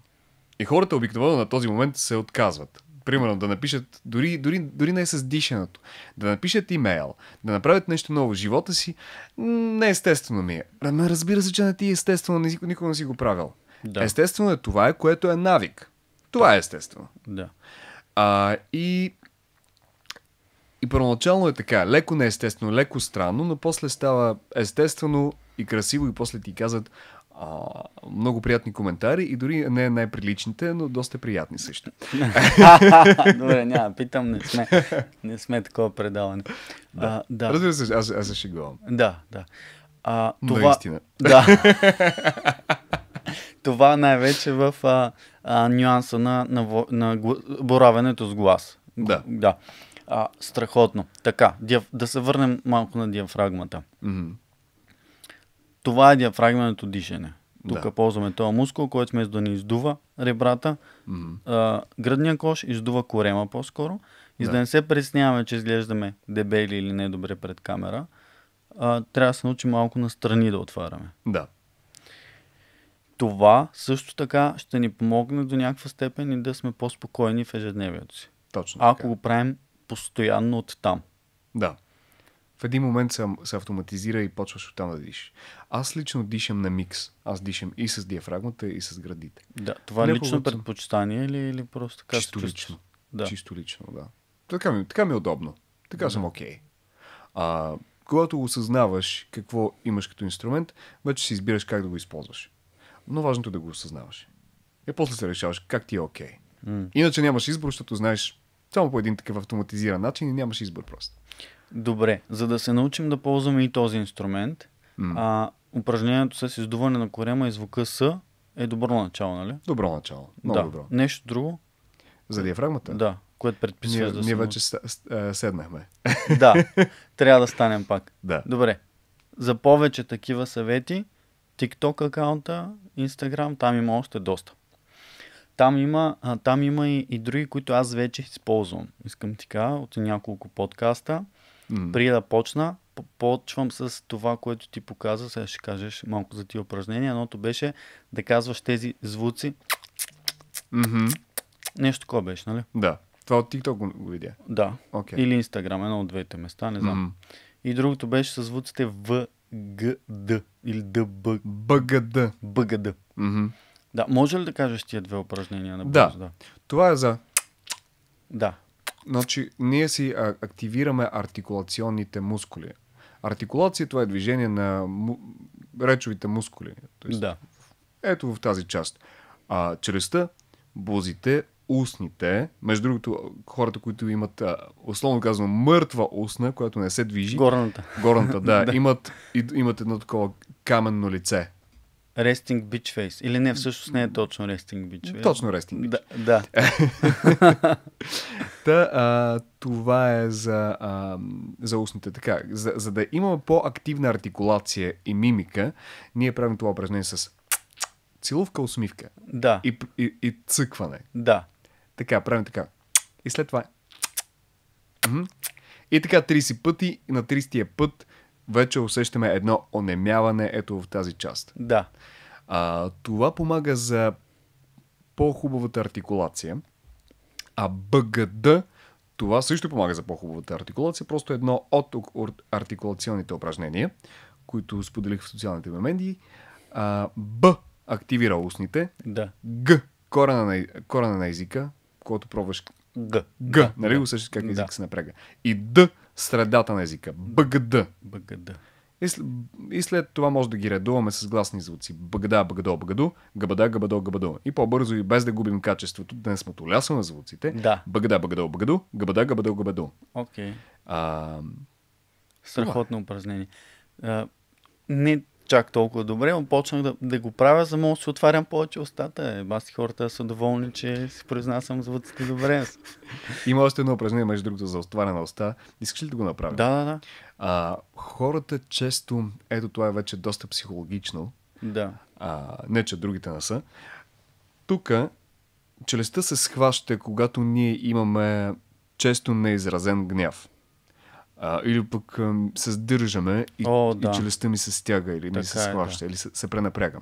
И хората обикновено на този момент се отказват. Примерно да напишат, дори, дори, дори не с дишането, да напишат имейл, да направят нещо ново в живота си, не естествено ми е. Разбира се, че не ти е естествено, никога не си го правил. Да. Естествено е това, е, което е навик. Това е естествено. Да. А, и и първоначално е така, леко неестествено, е леко странно, но после става естествено и красиво и после ти казват а, много приятни коментари и дори не най-приличните, но доста приятни също. Добре, няма, питам, не сме, не сме такова предаване. Да. да. Разбира се, аз, аз се шегувам. Да, да. А, това... Наистина. Да. това най-вече в а, а, нюанса на, на, на, на боравенето с глас. Да. да. А, страхотно. Така, диаф... да се върнем малко на диафрагмата. Mm-hmm. Това е диафрагменото дишане. Тук да. ползваме този мускул, който сме да ни издува ребрата, mm-hmm. а, гръдния кош издува корема по-скоро. И да. за да не се пресняваме, че изглеждаме дебели или недобре пред камера, а, трябва да се научим малко на страни да отваряме. Да това също така ще ни помогне до някаква степен и да сме по-спокойни в ежедневието си. Точно. Ако го правим постоянно от там. Да. В един момент се, се автоматизира и почваш оттам да дишиш. Аз лично дишам на микс. Аз дишам и с диафрагмата, и с градите. Да, това е лично когато... предпочитание или, или просто така? Чисто лично. Да. Чисто лично, да. Така ми, така ми е удобно. Така да. съм окей. Okay. А, когато осъзнаваш какво имаш като инструмент, вече си избираш как да го използваш но важното е да го осъзнаваш. И е, после се решаваш как ти е окей. Okay. Mm. Иначе нямаш избор, защото знаеш само по един такъв автоматизиран начин и нямаш избор просто. Добре, за да се научим да ползваме и този инструмент, mm. а, упражнението с издуване на корема и звука С е добро начало, нали? Добро начало. Много да. добро. Нещо друго? За диафрагмата? Да, което предписваш да да Ние вече е, седнахме. Да, трябва да станем пак. Да. Добре. За повече такива съвети, TikTok акаунта Instagram, там има още доста. Там има, а, там има и, и други, които аз вече използвам. Искам ти кажа от няколко подкаста. Mm. При да почна, почвам с това, което ти показа. Сега ще кажеш малко за тия упражнения. Едното беше да казваш тези звуци. Mm-hmm. Нещо такова беше, нали? Да. Това от TikTok го, го видя. Да. Okay. Или Instagram, едно от двете места, не знам. Mm-hmm. И другото беше с звуците В БГД или ДБ. БГД. БГД. Mm-hmm. Да, може ли да кажеш тия две упражнения на бързо? Да. да. Това е за... Да. Значи, ние си а, активираме артикулационните мускули. Артикулация това е движение на му... речовите мускули. Тоест, да. Ето в тази част. А, челюстта, бузите, устните, между другото, хората, които имат, условно казано, мъртва устна, която не се движи. Горната. Горната, да. да. Имат, имат едно такова каменно лице. Resting Beach Face. Или не, всъщност не е точно Resting Beach Face. Точно Resting Beach. Да. да. Та, а, това е за, а, за устните. Така, за, за да имаме по-активна артикулация и мимика, ние правим това упражнение с целувка, усмивка. Да. И, и, и цъкване. Да. Така, правим така. И след това. Е. И така 30 пъти, на 30-я път вече усещаме едно онемяване ето в тази част. Да. А, това помага за по-хубавата артикулация, а БГД това също помага за по-хубавата артикулация, просто едно от артикулационните упражнения, които споделих в социалните моменти. Б активира устните. Да. Г корена на, корена на езика, когато пробваш Г. Г. Нали го също как език се напряга? И Д средата на езика. БГД. БГД. И, и след това може да ги редуваме с гласни звуци. Бъгда, бъгдо, бъгдо, гъбада, гъбадо, гъбадо. И по-бързо и без да губим качеството, да не сме толясо на звуците. Да. Бъгда, бъгдо, бъгдо, гъбада, гъбадо, гъбадо. Окей. Okay. А... Страхотно упражнение. А, не чак толкова добре, но почнах да, да го правя, за да си отварям повече устата. Е, Аз хората са доволни, че си произнасям звуците добре. Има още едно упражнение, между другото, за отваряне на уста. Искаш ли да го направя? Да, да, да. А, хората често, ето това е вече доста психологично. Да. А, не, че другите не са. Тук челестта се схваща, когато ние имаме често неизразен гняв. А, или пък ам, се сдържаме и, О, да. и челюстта ми се стяга или така ми се схваща, е, да. или се, се пренапрягам.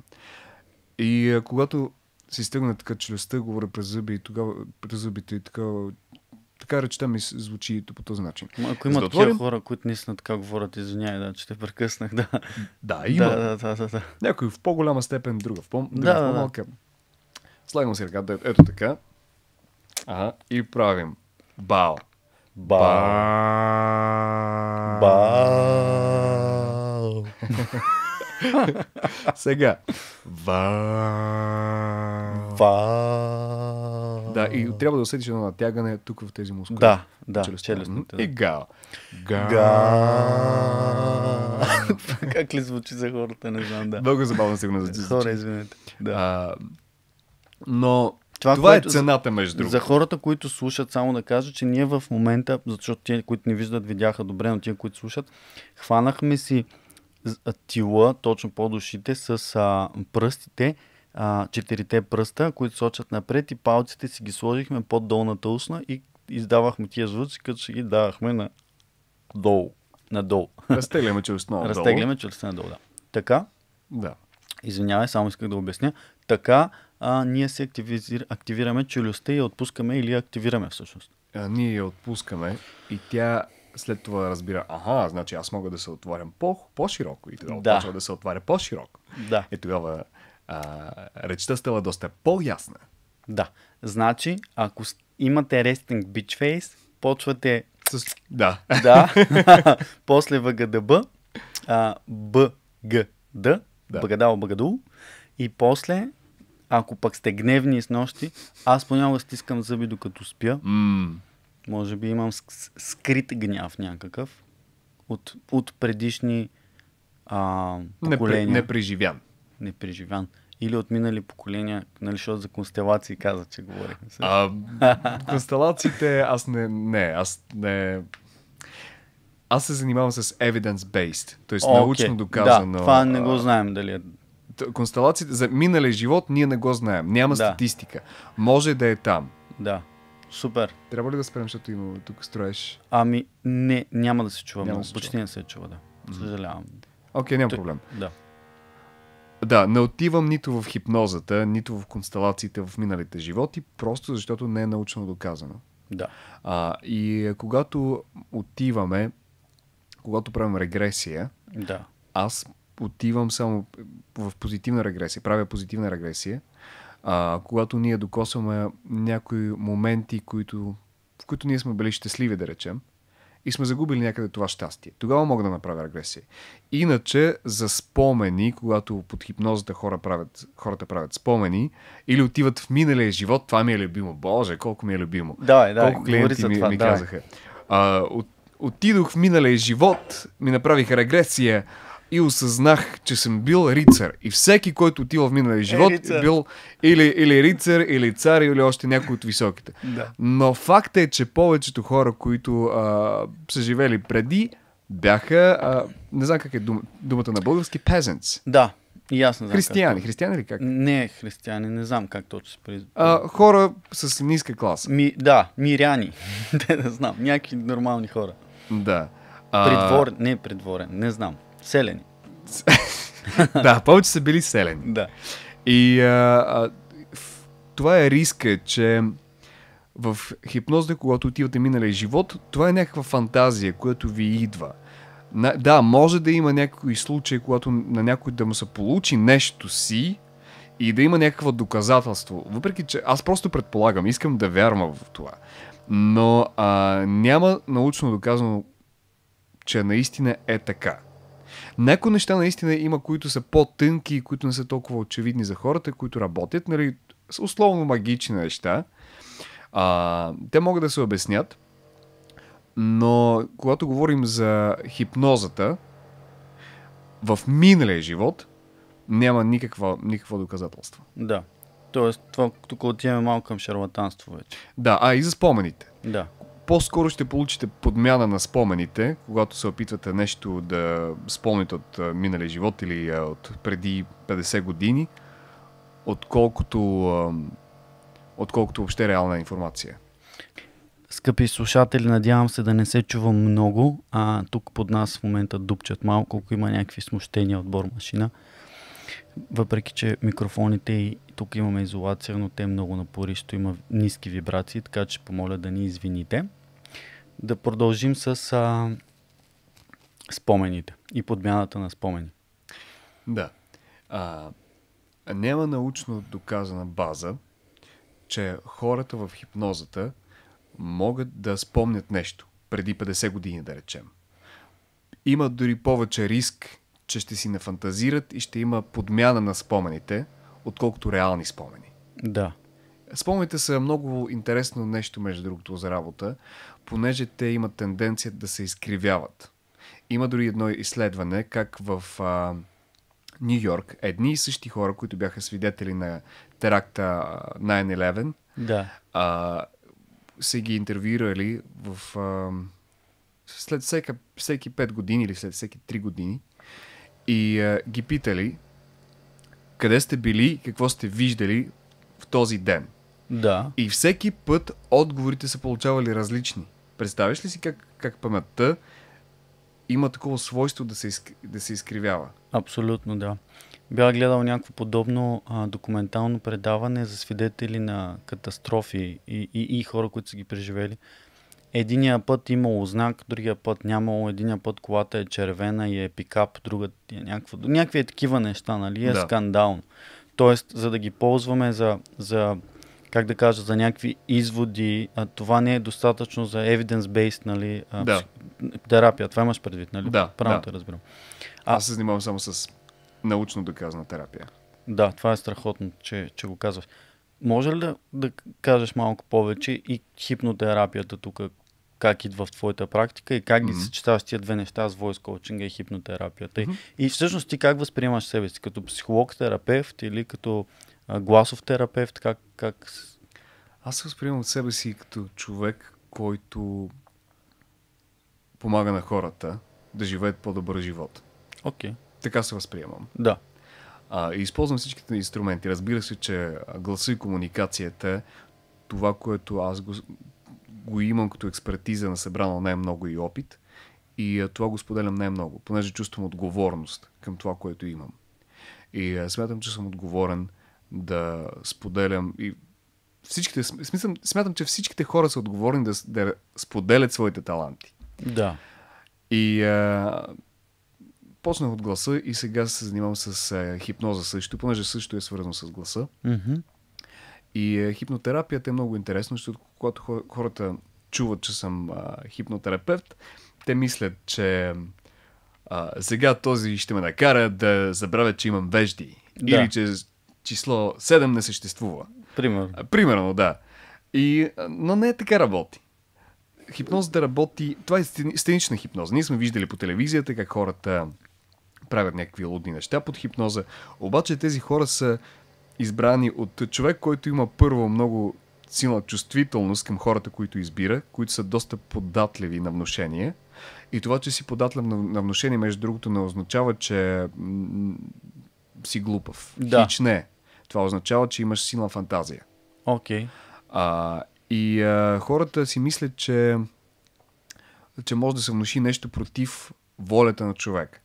И а, когато се стегна така челюстта, говоря през зъби и тогава през зъбите и така, така речта ми звучи по този начин. Ако има такива хора, които не са така говорят, извинявай, да, че те прекъснах, да. Да, има. Да, да, да, да, Някой в по-голяма степен, друга в, по- да, в по-малка. Да, да. Слагам си ръката, ето така. Ага, и правим. Бао. Ба. Ба. Сега. Ва. Ва. Да, и трябва да усетиш едно натягане тук в тези мускули. Да, да. Челюстните. И га. Га. га. как ли звучи за хората, не знам, да. Много забавно се го назначи. Хора, извинете. Да. А, но това, това е което, е цената, между другото. За хората, които слушат, само да кажа, че ние в момента, защото тия, които ни виждат, видяха добре, но тия, които слушат, хванахме си тила, точно по душите, с а, пръстите, а, четирите пръста, които сочат напред и палците си ги сложихме под долната устна и издавахме тия звуци, като ще ги давахме на долу. Надолу. Разтегляме челюстта надолу. Разтегляме челюстта надолу, да. Така? Да. Извинявай, само исках да обясня. Така а, ние се активизир, активираме челюстта и я отпускаме или я активираме всъщност. А, ние я отпускаме и тя след това разбира, аха, значи аз мога да се отварям по- по-широко и тогава да. почва да се отваря по-широко. Да. И е, тогава а, речта става доста по-ясна. Да. Значи, ако имате resting бич фейс, почвате с... Да. Да. После ВГДБ, БГД, да. Багадал, Багадул. И после ако пък сте гневни с нощи, аз понякога стискам зъби докато спя. Mm. Може би имам скрит гняв някакъв от, от предишни а, поколения. Непри, непреживян. Непреживян. Или от минали поколения, нали, защото за констелации каза, че говорих. А, констелациите, аз не, не, аз не, аз се занимавам с evidence-based, т.е. Okay. научно доказано. Да, това не го знаем дали е констелациите за миналия живот ние не го знаем. Няма да. статистика. Може да е там. Да. Супер. Трябва ли да спрем, защото има тук строеш? Ами, не, няма да се чува. Няма се Почти чува. не се чува, да. Mm-hmm. Съжалявам. Окей, okay, няма Той... проблем. Да. Да, не отивам нито в хипнозата, нито в констелациите в миналите животи, просто защото не е научно доказано. Да. А, и е, когато отиваме, когато правим регресия, да. аз отивам само в позитивна регресия, правя позитивна регресия, а, когато ние докосваме някои моменти, които, в които ние сме били щастливи, да речем, и сме загубили някъде това щастие. Тогава мога да направя регресия. Иначе за спомени, когато под хипнозата хора правят, хората правят спомени, или отиват в миналия живот, това ми е любимо. Боже, колко ми е любимо. Да, да, колко клиенти ми, това, ми казаха. А, от, отидох в миналия живот, ми направих регресия, и осъзнах, че съм бил рицар. И всеки, който отива в миналия е, живот, е, бил или, или рицар, или цар, или още някой от високите. Да. Но факт е, че повечето хора, които а, са живели преди, бяха, а, не знам как е дум, думата на български, peasants. Да, и знам. Християни, как... християни ли как? Не, християни, не знам как точно се произ... а, Хора с ниска класа. Ми, да, миряни. не знам, някакви нормални хора. Да. А... Придвор, не придворен, не знам. Селени. да, повече са били селени. Да. И а, а, това е риска, че в хипноза, когато отивате миналия живот, това е някаква фантазия, която ви идва. На, да, може да има някои случаи, когато на някой да му се получи нещо си и да има някакво доказателство. Въпреки, че аз просто предполагам, искам да вярвам в това. Но а, няма научно доказано, че наистина е така. Някои неща наистина има, които са по-тънки и които не са толкова очевидни за хората, които работят, нали, условно магични неща. А, те могат да се обяснят, но когато говорим за хипнозата, в миналия живот няма никаква, никакво доказателство. Да. Тоест, това, тук отиваме малко към шарлатанство вече. Да, а и за спомените. Да по-скоро ще получите подмяна на спомените, когато се опитвате нещо да спомните от миналия живот или от преди 50 години, отколкото, отколкото въобще реална информация. Скъпи слушатели, надявам се да не се чувам много, а тук под нас в момента дупчат малко, ако има някакви смущения от бормашина. машина. Въпреки, че микрофоните и тук имаме изолация, но те много напорищо има ниски вибрации, така че помоля да ни извините. Да продължим с а, спомените и подмяната на спомени. Да. А, няма научно доказана база, че хората в хипнозата могат да спомнят нещо преди 50 години, да речем. Имат дори повече риск че ще си нафантазират и ще има подмяна на спомените, отколкото реални спомени. Да. Спомените са много интересно нещо, между другото, за работа, понеже те имат тенденция да се изкривяват. Има дори едно изследване, как в Нью Йорк едни и същи хора, които бяха свидетели на теракта 9-11, да. а, са ги интервюирали в, а, след всеки 5 години или след всеки 3 години и а, ги питали къде сте били, какво сте виждали в този ден. Да. И всеки път отговорите са получавали различни. Представяш ли си как, как паметта има такова свойство да се, изк... да се изкривява? Абсолютно, да. Бях гледал някакво подобно а, документално предаване за свидетели на катастрофи и, и, и хора, които са ги преживели единия път имало знак, другия път нямало, единия път колата е червена и е пикап, друга е някаква, някакви е такива неща, нали, е да. скандално. Тоест, за да ги ползваме за, за как да кажа, за някакви изводи, а това не е достатъчно за evidence-based, нали, а, да. терапия. Това имаш предвид, нали? Да. Правилно да. те разбирам. А... Аз се занимавам само с научно доказана терапия. Да, това е страхотно, че, че го казваш. Може ли да, да кажеш малко повече и хипнотерапията тук, как идва в твоята практика и как ги mm-hmm. съчетаваш тия две неща с войско коучинга и хипнотерапията. Mm-hmm. И, и всъщност ти как възприемаш себе си? Като психолог, терапевт или като а, гласов терапевт? Как, как... Аз се възприемам себе си като човек, който помага на хората да живеят по-добър живот. Окей. Okay. Така се възприемам. Да. А, и използвам всичките инструменти. Разбира се, че гласа и комуникацията, това, което аз го го имам като експертиза на събрано най-много и опит. И това го споделям най-много, понеже чувствам отговорност към това, което имам. И смятам, че съм отговорен да споделям и всичките, смятам, смятам, че всичките хора са отговорни да, да споделят своите таланти. Да. И а, почнах от гласа и сега се занимавам с а, хипноза също, понеже също е свързано с гласа. Mm-hmm. И е, хипнотерапията е много интересно, защото когато хората чуват, че съм а, хипнотерапевт, те мислят, че а, сега този ще ме накара да забравя, че имам вежди. Да. Или че число 7 не съществува. Примерно. А, примерно, да. И, но не е така работи. Хипноз да работи... Това е сценична хипноза. Ние сме виждали по телевизията как хората правят някакви лудни неща под хипноза. Обаче тези хора са избрани от човек, който има първо много силна чувствителност към хората, които избира, които са доста податливи на внушение. И това, че си податлив на, внушение, вношение, между другото, не означава, че м- си глупав. Да. Хич не. Това означава, че имаш силна фантазия. Окей. Okay. и а, хората си мислят, че, че може да се внуши нещо против волята на човек.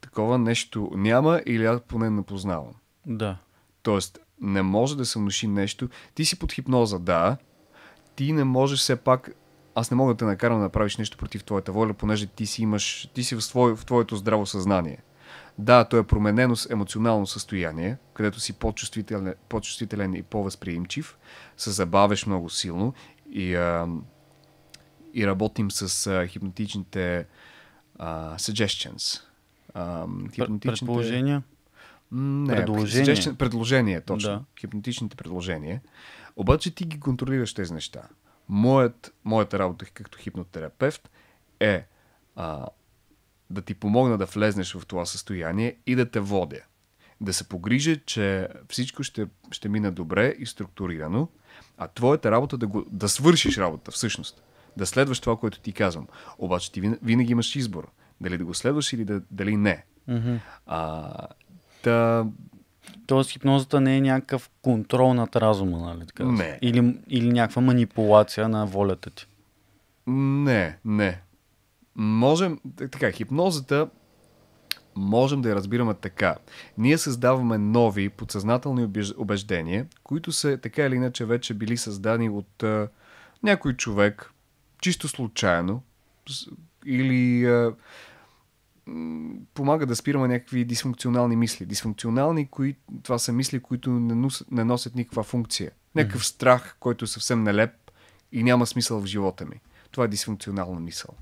Такова нещо няма или аз поне не познавам. Да. Тоест, не може да се внуши нещо. Ти си под хипноза, да. Ти не можеш все пак аз не мога да те накарам да направиш нещо против твоята воля, понеже ти си имаш, ти си в, твое, в твоето здраво съзнание. Да, то е променено с емоционално състояние, където си по-чувствителен, по-чувствителен и по възприимчив се забавяш много силно и, а, и работим с а, хипнотичните а, suggestions. А, хипнотичните... Предположения? Не, предложение. Suggestion, предложение, точно. Да. Хипнотичните предложения. Обаче ти ги контролираш тези неща. Моят, моята работа като хипнотерапевт е а, да ти помогна да влезнеш в това състояние и да те водя. Да се погрижа, че всичко ще, ще мина добре и структурирано, а твоята работа да, го, да свършиш работа всъщност. Да следваш това, което ти казвам. Обаче ти винаги имаш избор. Дали да го следваш или да, дали не. Mm-hmm. А, Та... Тоест хипнозата не е някакъв контрол над разума, нали? Така? Не. Или, или някаква манипулация на волята ти. Не, не. Можем, е, така, хипнозата можем да я разбираме така. Ние създаваме нови подсъзнателни убеждения, които са така или иначе вече били създани от а, е, някой човек, чисто случайно, или а, е, помага да спираме някакви дисфункционални мисли. Дисфункционални, кои, това са мисли, които не, нос, не носят никаква функция. Някакъв страх, който е съвсем нелеп и няма смисъл в живота ми. Това е дисфункционална мисъл.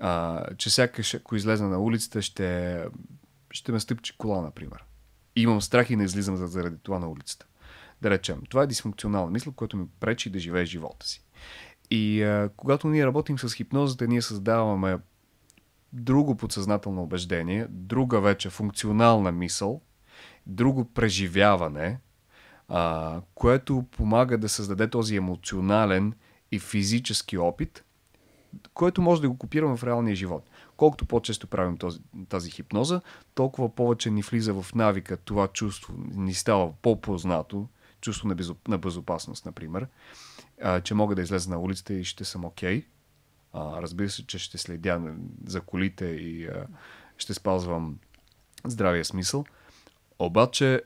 А, че сякаш, ако излезна на улицата, ще, ще ме стъпчи кола, например. И имам страх и не излизам заради това на улицата. Да речем, това е дисфункционална мисъл, която ми пречи да живее живота си. И а, когато ние работим с хипнозата, ние създаваме друго подсъзнателно убеждение, друга вече функционална мисъл, друго преживяване, а, което помага да създаде този емоционален и физически опит, който може да го копираме в реалния живот. Колкото по-често правим този, тази хипноза, толкова повече ни влиза в навика това чувство, ни става по-познато, чувство на, безоп... на безопасност, например, а, че мога да излеза на улицата и ще съм окей. Okay а, разбира се, че ще следя за колите и а, ще спазвам здравия смисъл. Обаче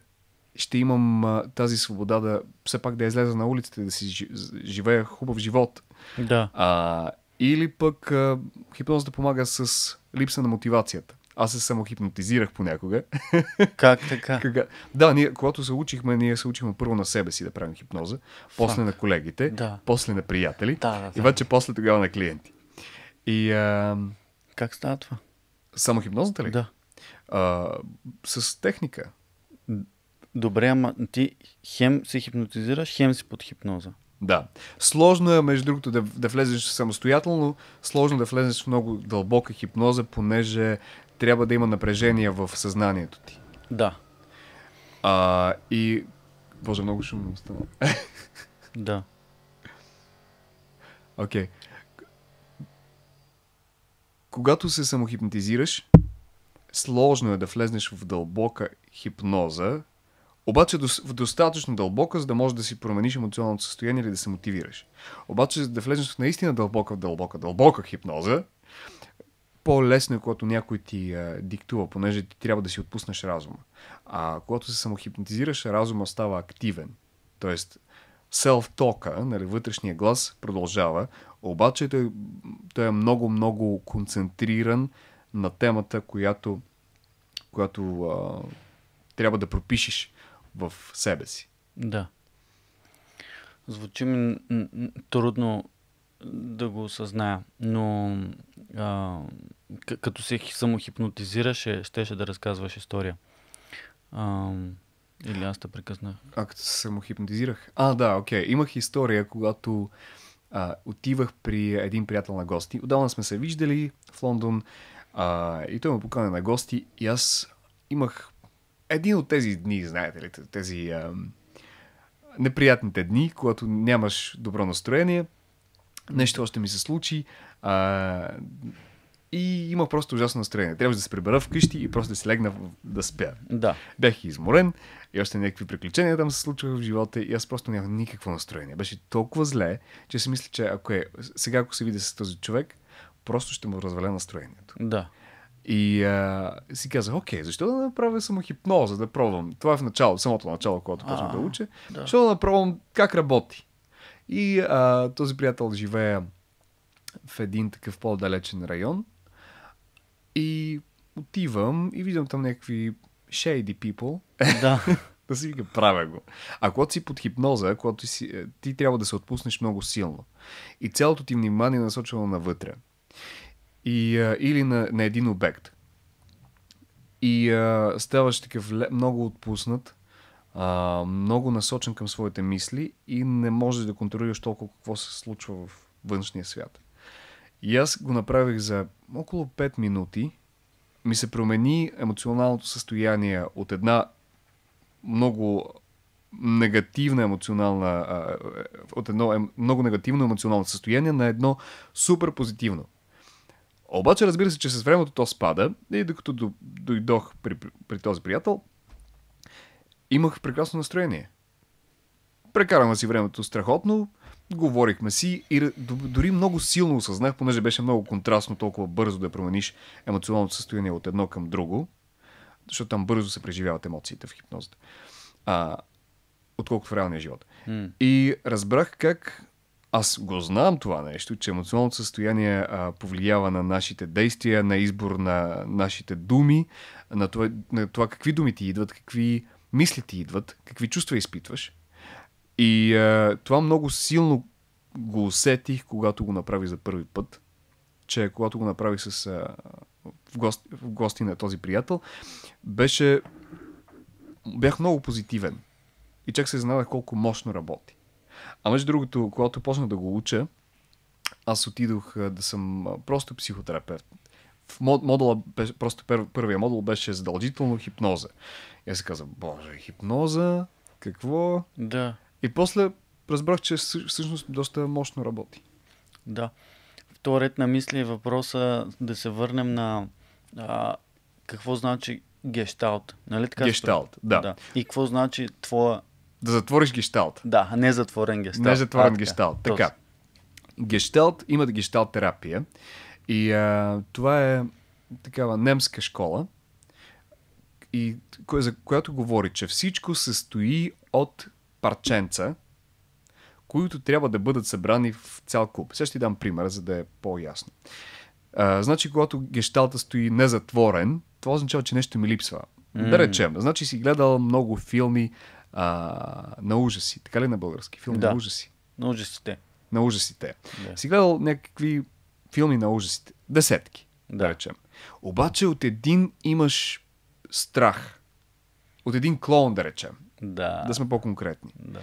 ще имам а, тази свобода да все пак да излеза на улицата и да си живея хубав живот. Да. А, или пък а, хипнозата помага с липса на мотивацията. Аз се само хипнотизирах понякога. Как така? Кога... Да, ние, когато се учихме, ние се учихме първо на себе си да правим хипноза, Фак. после на колегите, да. после на приятели да, да, да. и вече после тогава на клиенти. И, а... Как става това? Само хипнозата ли? Да. А, с техника. Добре, ама ти хем се хипнотизираш, хем си под хипноза. Да. Сложно е, между другото, да, да влезеш самостоятелно, сложно да влезеш в много дълбока хипноза, понеже трябва да има напрежение в съзнанието ти. Да. А, и... Боже, много шумно стана. да. Окей. Okay. Когато се самохипнотизираш, сложно е да влезнеш в дълбока хипноза, обаче в достатъчно дълбока, за да можеш да си промениш емоционалното състояние или да се мотивираш. Обаче, да влезеш в наистина дълбока, дълбока, дълбока хипноза, по-лесно е, когато някой ти а, диктува, понеже ти трябва да си отпуснеш разума. А когато се самохипнотизираш, разума става активен. Тоест, селф-тока, нали, вътрешния глас, продължава, обаче той, той е много-много концентриран на темата, която, която а, трябва да пропишеш в себе си. Да. Звучи ми трудно да го осъзная, но а, като се самохипнотизираше, щеше да разказваш история. А, или аз те прекъснах. А, като се самохипнотизирах? А, да, окей. Okay. Имах история, когато а, отивах при един приятел на гости. Отдавна сме се виждали в Лондон а, и той ме покана на гости и аз имах един от тези дни, знаете ли, тези а, неприятните дни, когато нямаш добро настроение. Нещо още ми се случи. А, и има просто ужасно настроение. Трябваше да се прибера вкъщи и просто да се легна да спя. Да. Бях изморен и още някакви приключения там се случваха в живота и аз просто нямах никакво настроение. Беше толкова зле, че си мисля, че ако е, сега ако се видя с този човек, просто ще му разваля настроението. Да. И а, си казах, окей, защо да направя само хипноза да пробвам. Това е в начало, самото начало, когато почвам да уча. Да. Защо да направям как работи. И а, този приятел живее в един такъв по-далечен район и отивам и виждам там някакви shady people. Да. да си вика, правя го. А когато си под хипноза, когато си, е, ти трябва да се отпуснеш много силно. И цялото ти внимание е насочено навътре. И, а, е, или на, на един обект. И а, е, ставаш такъв много отпуснат, а, много насочен към своите мисли и не можеш да контролираш толкова какво се случва в външния свят. И аз го направих за около 5 минути. Ми се промени емоционалното състояние от една много негативна емоционална, от едно много негативно емоционално състояние на едно супер позитивно. Обаче разбира се, че с времето то спада и докато дойдох при, при този приятел, имах прекрасно настроение. Прекарам си времето страхотно, говорихме си и дори много силно осъзнах, понеже беше много контрастно толкова бързо да промениш емоционалното състояние от едно към друго, защото там бързо се преживяват емоциите в хипнозата, а, отколкото в реалния живот. Mm. И разбрах как аз го знам това нещо, че емоционалното състояние а, повлиява на нашите действия, на избор на нашите думи, на това, на това какви думи ти идват, какви мисли ти идват, какви чувства изпитваш – и е, това много силно го усетих, когато го направих за първи път. Че когато го направих с, е, в, гости, в гости на този приятел, беше. Бях много позитивен. И чак се знава колко мощно работи. А между другото, когато почнах да го уча, аз отидох е, да съм е, просто психотерапевт. В мод, модула просто първия модул беше задължително хипноза. И аз се казах, боже, хипноза, какво? Да. И после разбрах, че всъщност доста мощно работи. Да. Вторият на мисли е въпроса да се върнем на а, какво значи гешталт. Нали така? Гешталт, да. да. И какво значи твоя... Да затвориш гешталт. Да, не затворен гешталт. Не затворен а, гешталт. Така. така. Гешталт имат гешталт терапия. И а, това е такава немска школа, и, за която говори, че всичко се стои от парченца, които трябва да бъдат събрани в цял куп. Сега ще ти дам пример, за да е по-ясно. А, значи, когато гешталта стои незатворен, това означава, че нещо ми липсва. Mm. Да речем, значи си гледал много филми а, на ужаси. Така ли е на български? Филми да. на ужаси. На ужасите. На ужасите. Да. Си гледал някакви филми на ужасите. Десетки, да, да речем. Обаче от един имаш страх. От един клоун, да речем да, да сме по-конкретни. Да.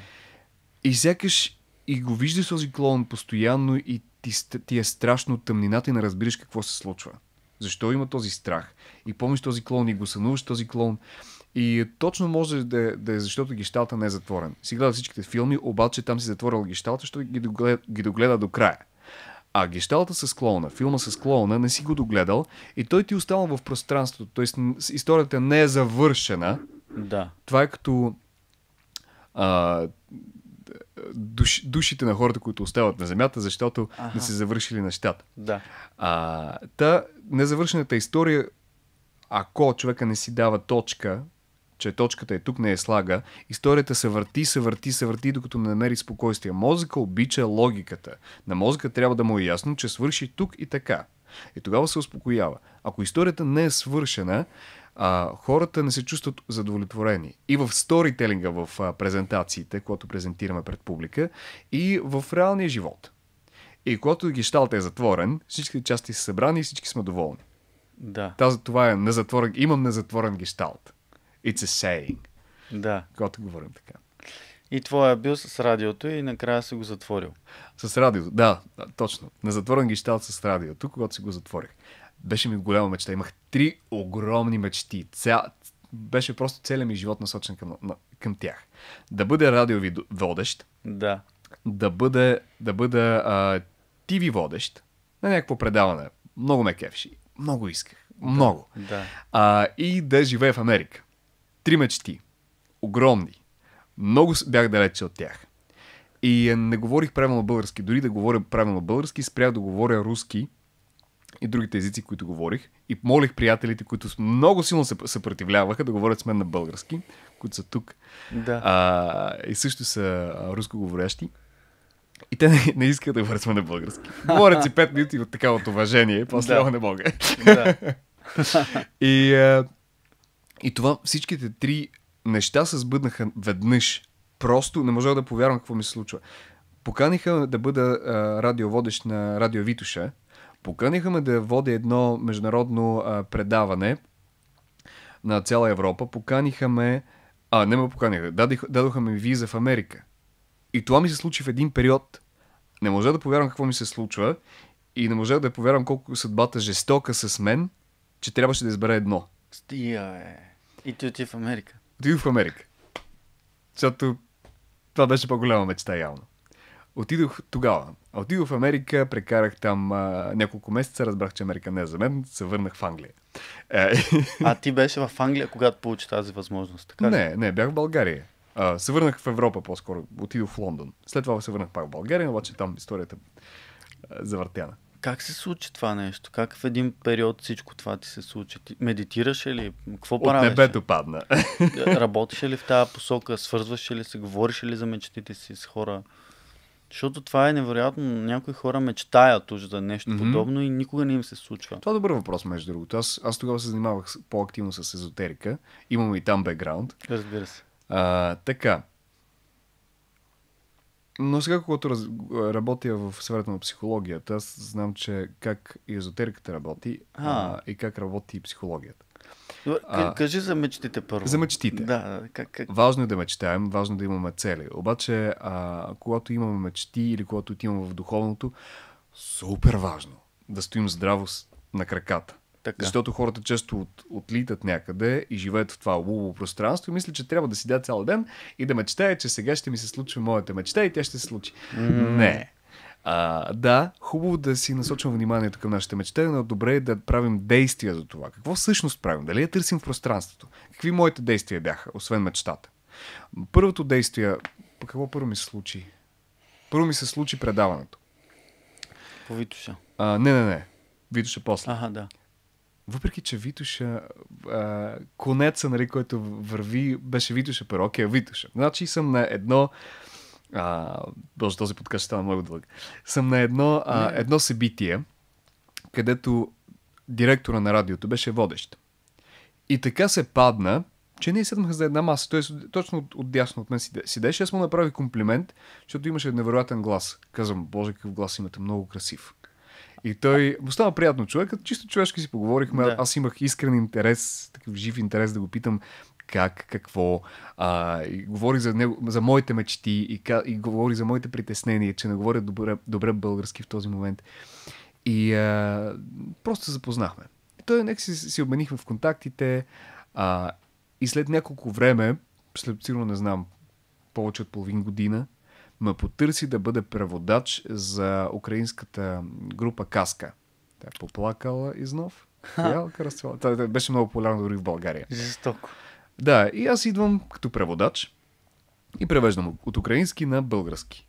И сякаш и го виждаш този клоун постоянно и ти, ти е страшно тъмнината и не разбираш какво се случва. Защо има този страх? И помниш този клоун и го сънуваш този клоун. И е точно може да, е, да е защото гищалта не е затворен. Си гледа всичките филми, обаче там си затворил гищалта, защото ги догледа, ги догледа до края. А гещалата с клоуна, филма с клоуна, не си го догледал и той ти остава в пространството. Тоест историята не е завършена. Да. Това е като а, душ, душите на хората, които остават на земята, защото ага. не са завършили нещата. Да. А, та незавършената история, ако човека не си дава точка, че точката е тук, не е слага, историята се върти, се върти, се върти, докато не намери спокойствие. Мозъка обича логиката. На мозъка трябва да му е ясно, че свърши тук и така. И тогава се успокоява. Ако историята не е свършена, а, хората не се чувстват задовлетворени. И в сторителинга, в а, презентациите, когато презентираме пред публика, и в реалния живот. И когато гешталът е затворен, всички части са събрани и всички сме доволни. Да. Тази, това е незатворен, имам незатворен гешталт. It's a saying. Да. Когато говорим така. И твоя е бил с радиото и накрая си го затворил. С радиото, да, точно. Незатворен гешталт с радиото, когато си го затворих беше ми голяма мечта. Имах три огромни мечти. Ця... Беше просто целият ми живот насочен към, на, към тях. Да бъде радиоводещ. Да. Да бъде, да бъда а, TV водещ на някакво предаване. Много ме кефши. Много исках. Много. Да. А, и да живея в Америка. Три мечти. Огромни. Много бях далече от тях. И е, не говорих правилно български. Дори да говоря правилно български, спрях да говоря руски и другите езици, които говорих. И молих приятелите, които много силно се съпротивляваха, да говорят с мен на български, които са тук. Да. А, и също са рускоговорящи. И те не, не искат да говорят с мен на български. Говорят си 5 минути от такава от уважение, после да. не мога. Да. и, а, и това всичките три неща се сбъднаха веднъж. Просто не можах да повярвам какво ми се случва. Поканиха да бъда а, радиоводещ на Радио Витуша Поканиха ме да водя едно международно а, предаване на цяла Европа. Поканиха ме... А, не ме поканиха. Дадих, дадоха ми виза в Америка. И това ми се случи в един период. Не можа да повярвам какво ми се случва и не можа да повярвам колко съдбата жестока с мен, че трябваше да избера едно. Стия, е. И ти оти в Америка. Ти в Америка. Защото това беше по-голяма мечта явно. Отидох тогава. Отидох в Америка, прекарах там а, няколко месеца, разбрах, че Америка не е за мен, се върнах в Англия. Е. А ти беше в Англия, когато получи тази възможност? Така не, ли? не, бях в България. А, се върнах в Европа по-скоро, отидох в Лондон. След това се върнах пак в България, обаче там историята е завъртяна. Как се случи това нещо? Как в един период всичко това ти се случи? Ти медитираш ли? Какво правиш? небето падна. Работеше ли в тази посока? Свързваше ли се? Говориш ли за мечтите си с хора? Защото това е невероятно. Някои хора мечтаят уж за нещо mm-hmm. подобно и никога не им се случва. Това е добър въпрос, между другото. Аз, аз тогава се занимавах по-активно с езотерика. Имам и там бекграунд. Разбира се. А, така. Но сега, когато раз... работя в сферата на психологията, аз знам, че как и езотериката работи а. А, и как работи и психологията. А, Кажи за мечтите първо. За мечтите. Да, как, как... Важно е да мечтаем, важно е да имаме цели. Обаче, а, когато имаме мечти или когато отиваме в духовното, супер важно да стоим здраво на краката. Така. Защото хората често от, отлитат някъде и живеят в това лубо пространство и мисля, че трябва да седя цял ден и да мечтая, че сега ще ми се случи моята мечта и тя ще се случи. Mm. Не. А, да, хубаво да си насочим вниманието към нашите мечта, но добре е да правим действия за това. Какво всъщност правим? Дали я търсим в пространството? Какви моите действия бяха, освен мечтата? Първото действие, какво първо ми се случи? Първо ми се случи предаването. По Витуша. А, не, не, не. Витуша после. Ага, да. Въпреки, че Витуша, а, конеца, нали, който върви, беше Витуша, първо, окей, Витуша. Значи съм на едно, а, боже, този подкаст ще става много дълъг, съм на едно, а, едно събитие, където директора на радиото беше водещ. И така се падна, че ние седнаха за една маса. Тоест, точно от, от дясно от мен седеше. Аз му направи комплимент, защото имаше невероятен глас. Казвам, боже, какъв глас имате, много красив. И той му става приятно човек, чисто човешки си поговорихме. Да. Аз имах искрен интерес, такъв жив интерес да го питам как, какво. А, и говори за, него, за моите мечти и, и говори за моите притеснения, че не говоря добре, добре български в този момент. И а, просто се запознахме. И той нека си, си обменихме в контактите а, и след няколко време, след сигурно не знам, повече от половин година, ме потърси да бъде преводач за украинската група Каска. Тя е поплакала изнов. Тя беше много популярна дори в България. Жестоко. Да, и аз идвам като преводач и превеждам от украински на български.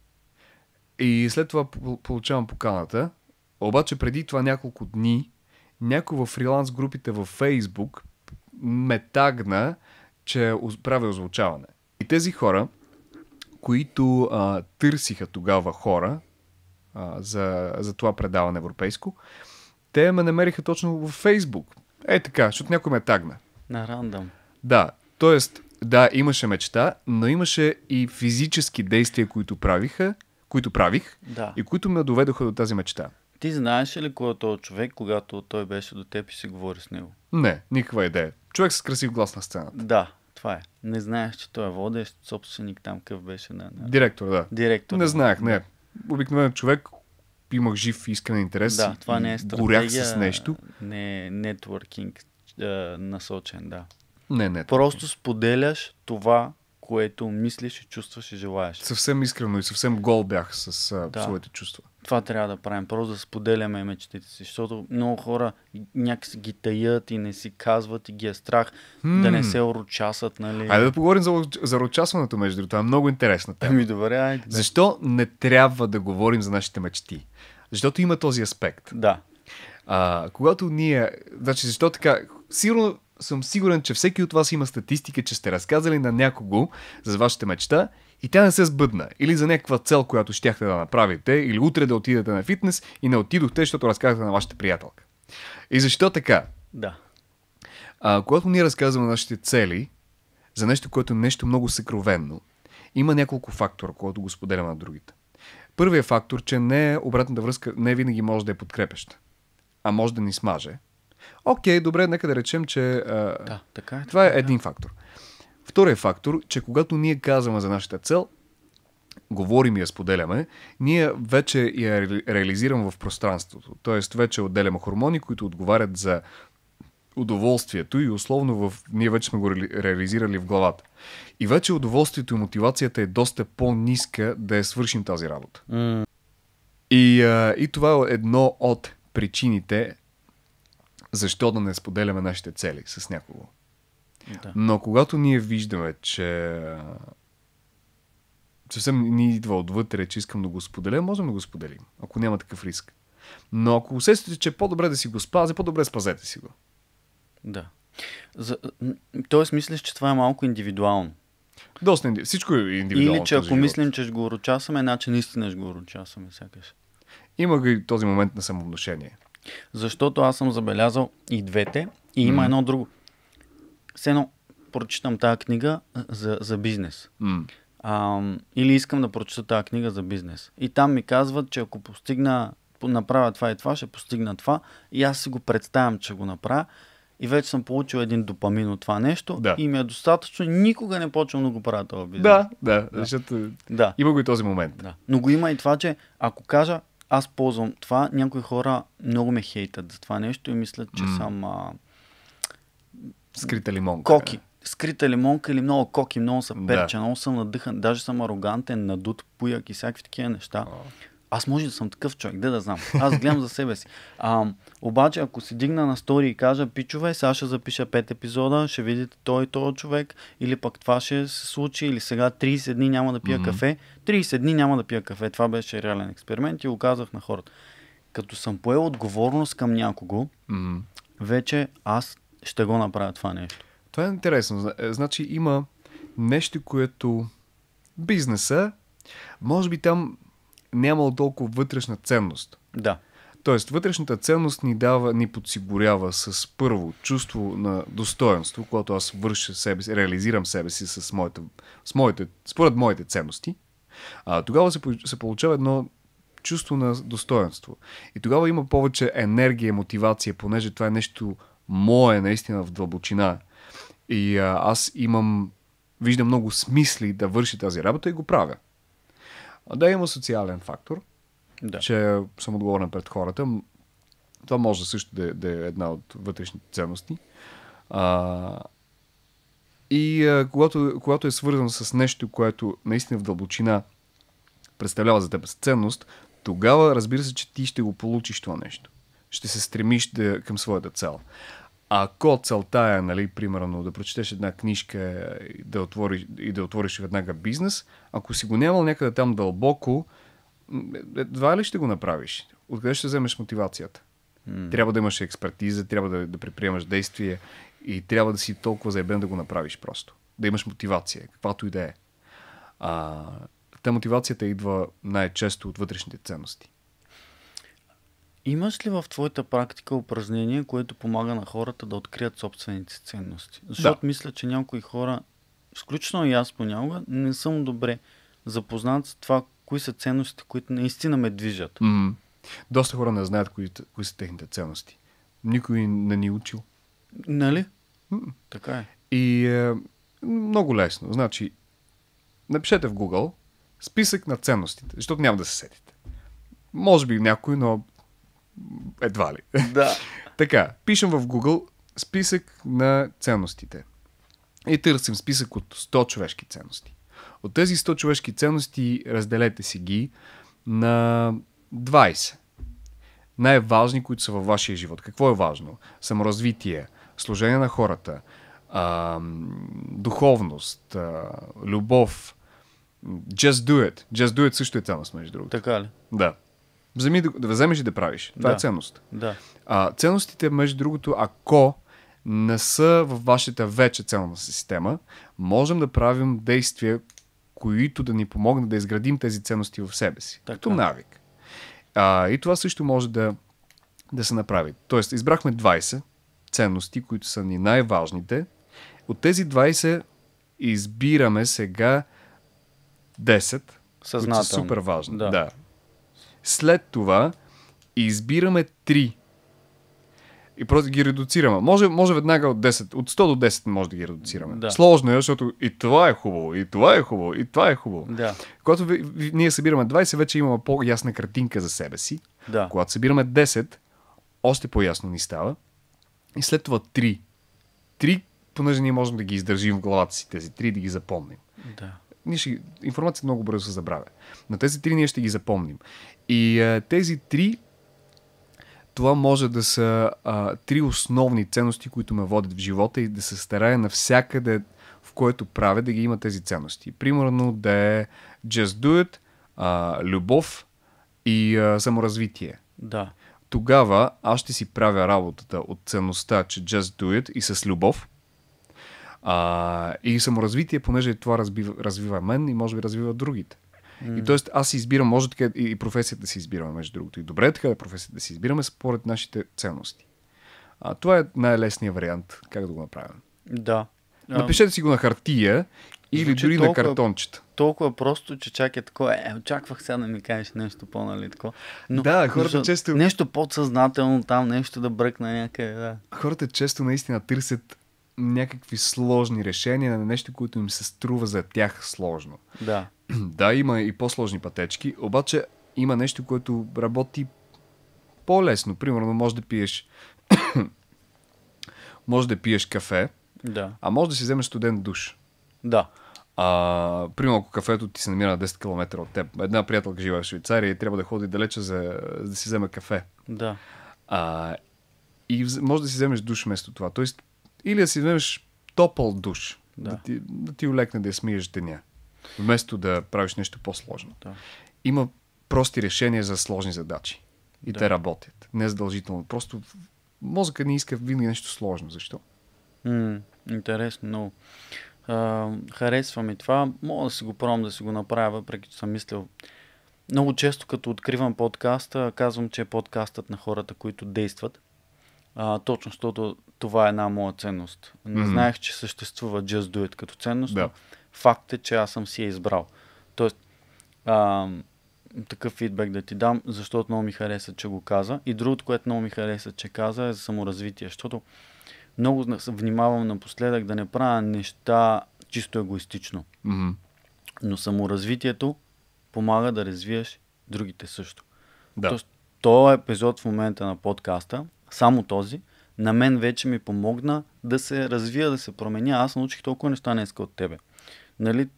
И след това получавам поканата, обаче преди това няколко дни някой в фриланс групите във Фейсбук ме тагна, че прави озвучаване. И тези хора, които а, търсиха тогава хора а, за, за това предаване европейско, те ме намериха точно във Фейсбук. Е така, защото някой ме тагна. На рандом. Да, Тоест, да, имаше мечта, но имаше и физически действия, които правиха, които правих да. и които ме доведоха до тази мечта. Ти знаеш ли кой е този човек, когато той беше до теб и си говори с него? Не, никаква идея. Човек с красив глас на сцената. Да, това е. Не знаех, че той е водещ, собственик там къв беше на... на... Директор, да. Директор. Не знаех, не. Обикновен човек, имах жив искрен интерес. Да, това не е стратегия. Горях с нещо. Не е нетворкинг насочен, да. Не, не. Просто не. споделяш това, което мислиш и чувстваш и желаеш. Съвсем искрено и съвсем гол бях с а, да. своите чувства. Това трябва да правим, просто да споделяме мечтите си, защото много хора някакси ги таят и не си казват и ги е страх hmm. да не се орочасат, нали? Айде да поговорим за, за урочасването, между другото, е много интересна тема. Ами добре, айде. Защо не трябва да говорим за нашите мечти? Защото има този аспект. Да. А, когато ние, значи защо така, сигурно съм сигурен, че всеки от вас има статистика, че сте разказали на някого за вашата мечта и тя не се сбъдна. Или за някаква цел, която щяхте да направите, или утре да отидете на фитнес и не отидохте, защото разказахте на вашата приятелка. И защо така? Да. А, когато ние разказваме нашите цели за нещо, което е нещо много съкровенно, има няколко фактора, които го споделяме на другите. Първият фактор, че не е обратната връзка не винаги може да е подкрепеща, а може да ни смаже – Окей, добре, нека да речем, че а, да, така е, това е така, е един да. фактор. Вторият фактор, че когато ние казваме за нашата цел, говорим и я споделяме, ние вече я реализираме в пространството. Тоест, вече отделяме хормони, които отговарят за удоволствието и условно в... ние вече сме го реализирали в главата. И вече удоволствието и мотивацията е доста по-ниска да я свършим тази работа. Mm. И, а, и това е едно от причините защо да не споделяме нашите цели с някого. Да. Но когато ние виждаме, че съвсем ни идва отвътре, че искам да го споделя, можем да го споделим, ако няма такъв риск. Но ако усещате, че е по-добре да си го спази, по-добре спазете си го. Да. За, тоест, мислиш, че това е малко индивидуално. Доста индивидуално. Всичко е индивидуално. Или че ако живот. мислим, че ще го урочасаме, значи наистина ще го урочасаме, сякаш. Има и този момент на самовношение. Защото аз съм забелязал и двете и има mm. едно друго. Все едно прочитам тази книга за, за бизнес. Mm. А, или искам да прочета тази книга за бизнес. И там ми казват, че ако постигна, направя това и това, ще постигна това. И аз си го представям, че го направя. И вече съм получил един допамин от това нещо да. и ми е достатъчно. Никога не почвам да го правя това бизнес. Да, да, да. Защото да. има го и този момент. Да. Но го има и това, че ако кажа, аз ползвам това. Някои хора много ме хейтат за това нещо и мислят, че mm. съм... А... Скрита лимонка. Коки. Скрита лимонка или много коки, много са перча, да. много съм надъхан, даже съм арогантен, надут, пуяк и всякакви такива неща. Oh. Аз може да съм такъв човек, да да знам. Аз гледам за себе си. А, обаче, ако се дигна на стори и кажа, пичове, сега ще запиша 5 епизода, ще видите той и този човек, или пък това ще се случи, или сега 30 дни няма да пия mm-hmm. кафе. 30 дни няма да пия кафе. Това беше реален експеримент и го казах на хората. Като съм поел отговорност към някого, mm-hmm. вече аз ще го направя това нещо. Това е интересно. Е, значи има нещо, което бизнеса, може би там нямал толкова вътрешна ценност. Да. Тоест, вътрешната ценност ни дава, ни подсигурява с първо чувство на достоинство, когато аз върша себе си, реализирам себе си с моите, с моите, според моите ценности, а, тогава се, се получава едно чувство на достоинство. И тогава има повече енергия, мотивация, понеже това е нещо мое, наистина в дълбочина. И а, аз имам, виждам много смисли да върши тази работа и го правя а да има социален фактор, да. че съм отговорен пред хората. Това може също да, е, да е една от вътрешните ценности. А, и а, когато, когато е свързано с нещо, което наистина в дълбочина представлява за теб ценност, тогава разбира се, че ти ще го получиш това нещо. Ще се стремиш да, към своята цел ако целта е, нали, примерно, да прочетеш една книжка и да, отвориш, и да отвориш веднага бизнес, ако си го нямал някъде там дълбоко, едва ли ще го направиш? Откъде ще вземеш мотивацията? Mm. Трябва да имаш експертиза, трябва да, да предприемаш действие и трябва да си толкова заебен да го направиш просто. Да имаш мотивация, каквато и да е. А, та мотивацията идва най-често от вътрешните ценности. Имаш ли в твоята практика упражнение, което помага на хората да открият собствените ценности? Защото да. мисля, че някои хора, включно и аз понякога, не съм добре запознат с това, кои са ценностите, които наистина ме движат. Mm. Доста хора не знаят кои, кои са техните ценности. Никой не ни е учил. Нали? Mm. Така е. И е, много лесно. Значи, напишете в Google списък на ценностите, защото няма да се сетите. Може би някой, но едва ли. Да. така, пишем в Google списък на ценностите. И търсим списък от 100 човешки ценности. От тези 100 човешки ценности разделете си ги на 20. Най-важни, които са във вашия живот. Какво е важно? Саморазвитие, служение на хората, а, духовност, а, любов. Just do it. Just do it също е ценност, между другото. Така ли? Да. Вземи да, да вземеш и да правиш. Това е да. е ценност. Да. А, ценностите, между другото, ако не са в вашата вече ценна система, можем да правим действия, които да ни помогнат да изградим тези ценности в себе си. Така. Като навик. А, и това също може да, да се направи. Тоест, избрахме 20 ценности, които са ни най-важните. От тези 20 избираме сега 10, Съзнателно. които са супер важни. Да. да. След това избираме 3. И просто ги редуцираме. Може, може веднага от 10, от 100 до 10 може да ги редуцираме. Да. Сложно е, защото и това е хубаво, и това е хубаво, и това е хубаво. Да. Когато ви, ви, ние събираме 20, вече имаме по-ясна картинка за себе си. Да. Когато събираме 10, още по-ясно ни става. И след това 3. 3, понеже ние можем да ги издържим в главата си, тези 3 да ги запомним. Да ние ще, информацията много бързо се забравя. На тези три ние ще ги запомним. И а, тези три, това може да са а, три основни ценности, които ме водят в живота и да се старая навсякъде, в което правя, да ги има тези ценности. Примерно да е just do it, а, любов и а, саморазвитие. Да. Тогава аз ще си правя работата от ценността, че just do it и с любов. А, и саморазвитие, понеже това разбива, развива мен и може би развива другите. Mm. И т.е. аз си избирам, може така и професията да си избираме, между другото. И добре е така професията да си избираме според нашите ценности. А, това е най-лесният вариант, как да го направим. Да. Напишете си го на хартия или Звучи дори толкова, на картончета. Толкова просто, че чак е такова. Е, очаквах сега да ми кажеш нещо по-нали Но, да, хората често... Нещо подсъзнателно там, нещо да бръкна някъде. Да. Хората често наистина търсят някакви сложни решения на нещо, което им се струва за тях сложно. Да. Да, има и по-сложни пътечки, обаче има нещо, което работи по-лесно. Примерно, може да пиеш може да пиеш кафе, да. а може да си вземеш студен душ. Да. А, примерно, ако кафето ти се намира на 10 км от теб. Една приятелка жива в Швейцария и трябва да ходи далече за, за да си вземе кафе. Да. А, и може да си вземеш душ вместо това. Тоест, или да си вземеш топъл душ, да, да, ти, да ти улекне да я смиеш деня, вместо да правиш нещо по-сложно. Да. Има прости решения за сложни задачи. И да. те работят. Не задължително. Просто мозъка не иска винаги нещо сложно. Защо? М- интересно, много. А, харесва ми това. Мога да си го пробвам да си го направя, въпреки че съм мислил. Много често, като откривам подкаста, казвам, че е подкастът на хората, които действат а, точно защото това е една моя ценност. Не mm-hmm. знаех, че съществува Just Do It като ценност, да. но факт е, че аз съм си я избрал. Тоест, а, такъв фидбек да ти дам, защото много ми хареса, че го каза. И другото, което много ми хареса, че каза е за саморазвитие, защото много внимавам напоследък да не правя неща чисто егоистично. Mm-hmm. Но саморазвитието помага да развиеш другите също. Да. Тоест, този е епизод в момента на подкаста само този, на мен вече ми помогна да се развия, да се променя. Аз научих толкова неща днес от тебе. Нали?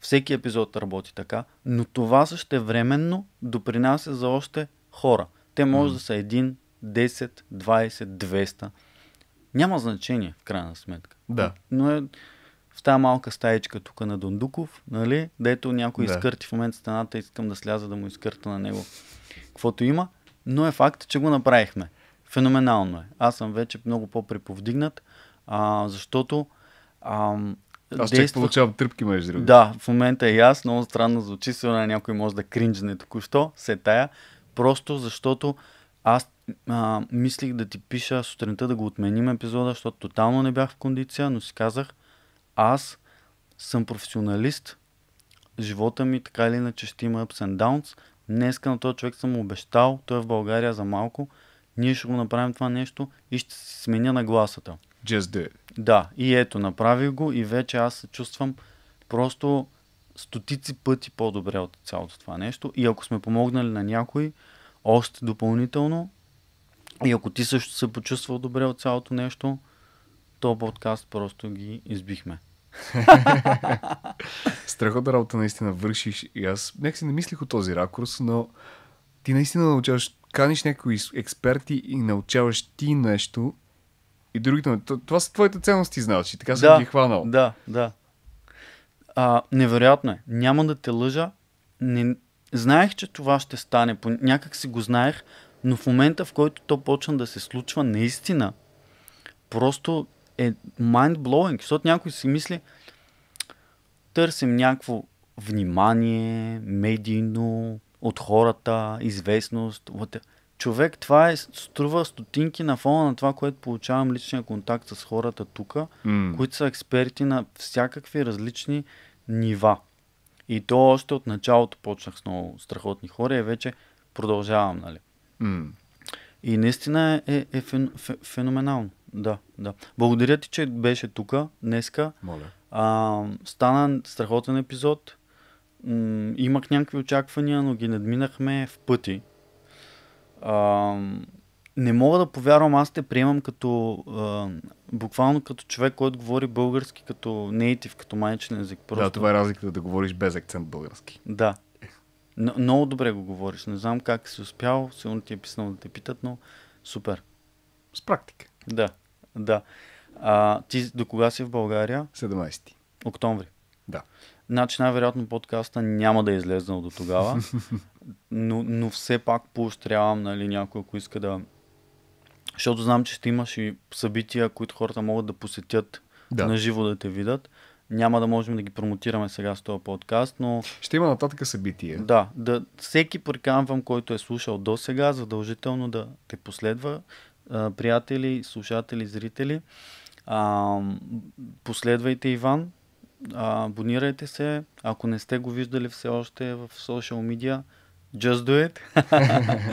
Всеки епизод работи така, но това същевременно допринася за още хора. Те може да са един, 10, 20, 200. Няма значение, в крайна сметка. Да. Но е в тази малка стаечка тук на Дондуков, нали, дето някой да. изкърти в момента стената, искам да сляза да му изкърта на него каквото има, но е факт, че го направихме. Феноменално е. Аз съм вече много по-преповдигнат, а, защото а, аз действах... получавам тръпки, между другото. Да, в момента е аз, много странно звучи, сигурно някой може да кринджне току-що, се тая, просто защото аз а, мислих да ти пиша сутринта да го отменим епизода, защото тотално не бях в кондиция, но си казах, аз съм професионалист, живота ми така или иначе ще има ups and downs, днеска на този човек съм обещал, той е в България за малко, ние ще го направим това нещо и ще си сменя нагласата. Just do it. Да, и ето, направих го и вече аз се чувствам просто стотици пъти по-добре от цялото това нещо. И ако сме помогнали на някой, още допълнително, и ако ти също се почувствал добре от цялото нещо, то подкаст просто ги избихме. Страхотна работа наистина вършиш и аз някак си не мислих от този ракурс, но ти наистина научаваш каниш някои експерти и научаваш ти нещо и другите. Това са твоите ценности, значи. Така съм да, ги хванал. Да, да. А, невероятно е. Няма да те лъжа. Не... Знаех, че това ще стане. По... Някак си го знаех, но в момента, в който то почна да се случва наистина, просто е mind-blowing. Защото някой си мисли, търсим някакво внимание, медийно, от хората, известност. Човек, това е, струва стотинки на фона на това, което получавам личния контакт с хората тук, mm. които са експерти на всякакви различни нива. И то още от началото почнах с много страхотни хора и вече продължавам, нали? Mm. И наистина е, е фен, феноменално. Да, да. Благодаря ти, че беше тук днеска. Моля. А, стана страхотен епизод м- имах някакви очаквания, но ги надминахме в пъти. А, не мога да повярвам, аз те приемам като а, буквално като човек, който говори български, като нейтив, като майчен език. Просто... Да, това е разликата да говориш без акцент български. Да. Н- много добре го говориш. Не знам как си успял, сигурно ти е писнал да те питат, но супер. С практика. Да, да. А, ти до кога си в България? 17. Октомври. Да. Значи най-вероятно подкаста няма да е излезнал до тогава, но, но все пак поощрявам нали, някой, ако иска да... Защото знам, че ще имаш и събития, които хората могат да посетят да. на живо да те видят. Няма да можем да ги промотираме сега с този подкаст, но... Ще има нататък събития. Да, да всеки приканвам, който е слушал до сега, задължително да те последва. приятели, слушатели, зрители. А, последвайте Иван, абонирайте се. Ако не сте го виждали все още в социал медиа, just do it.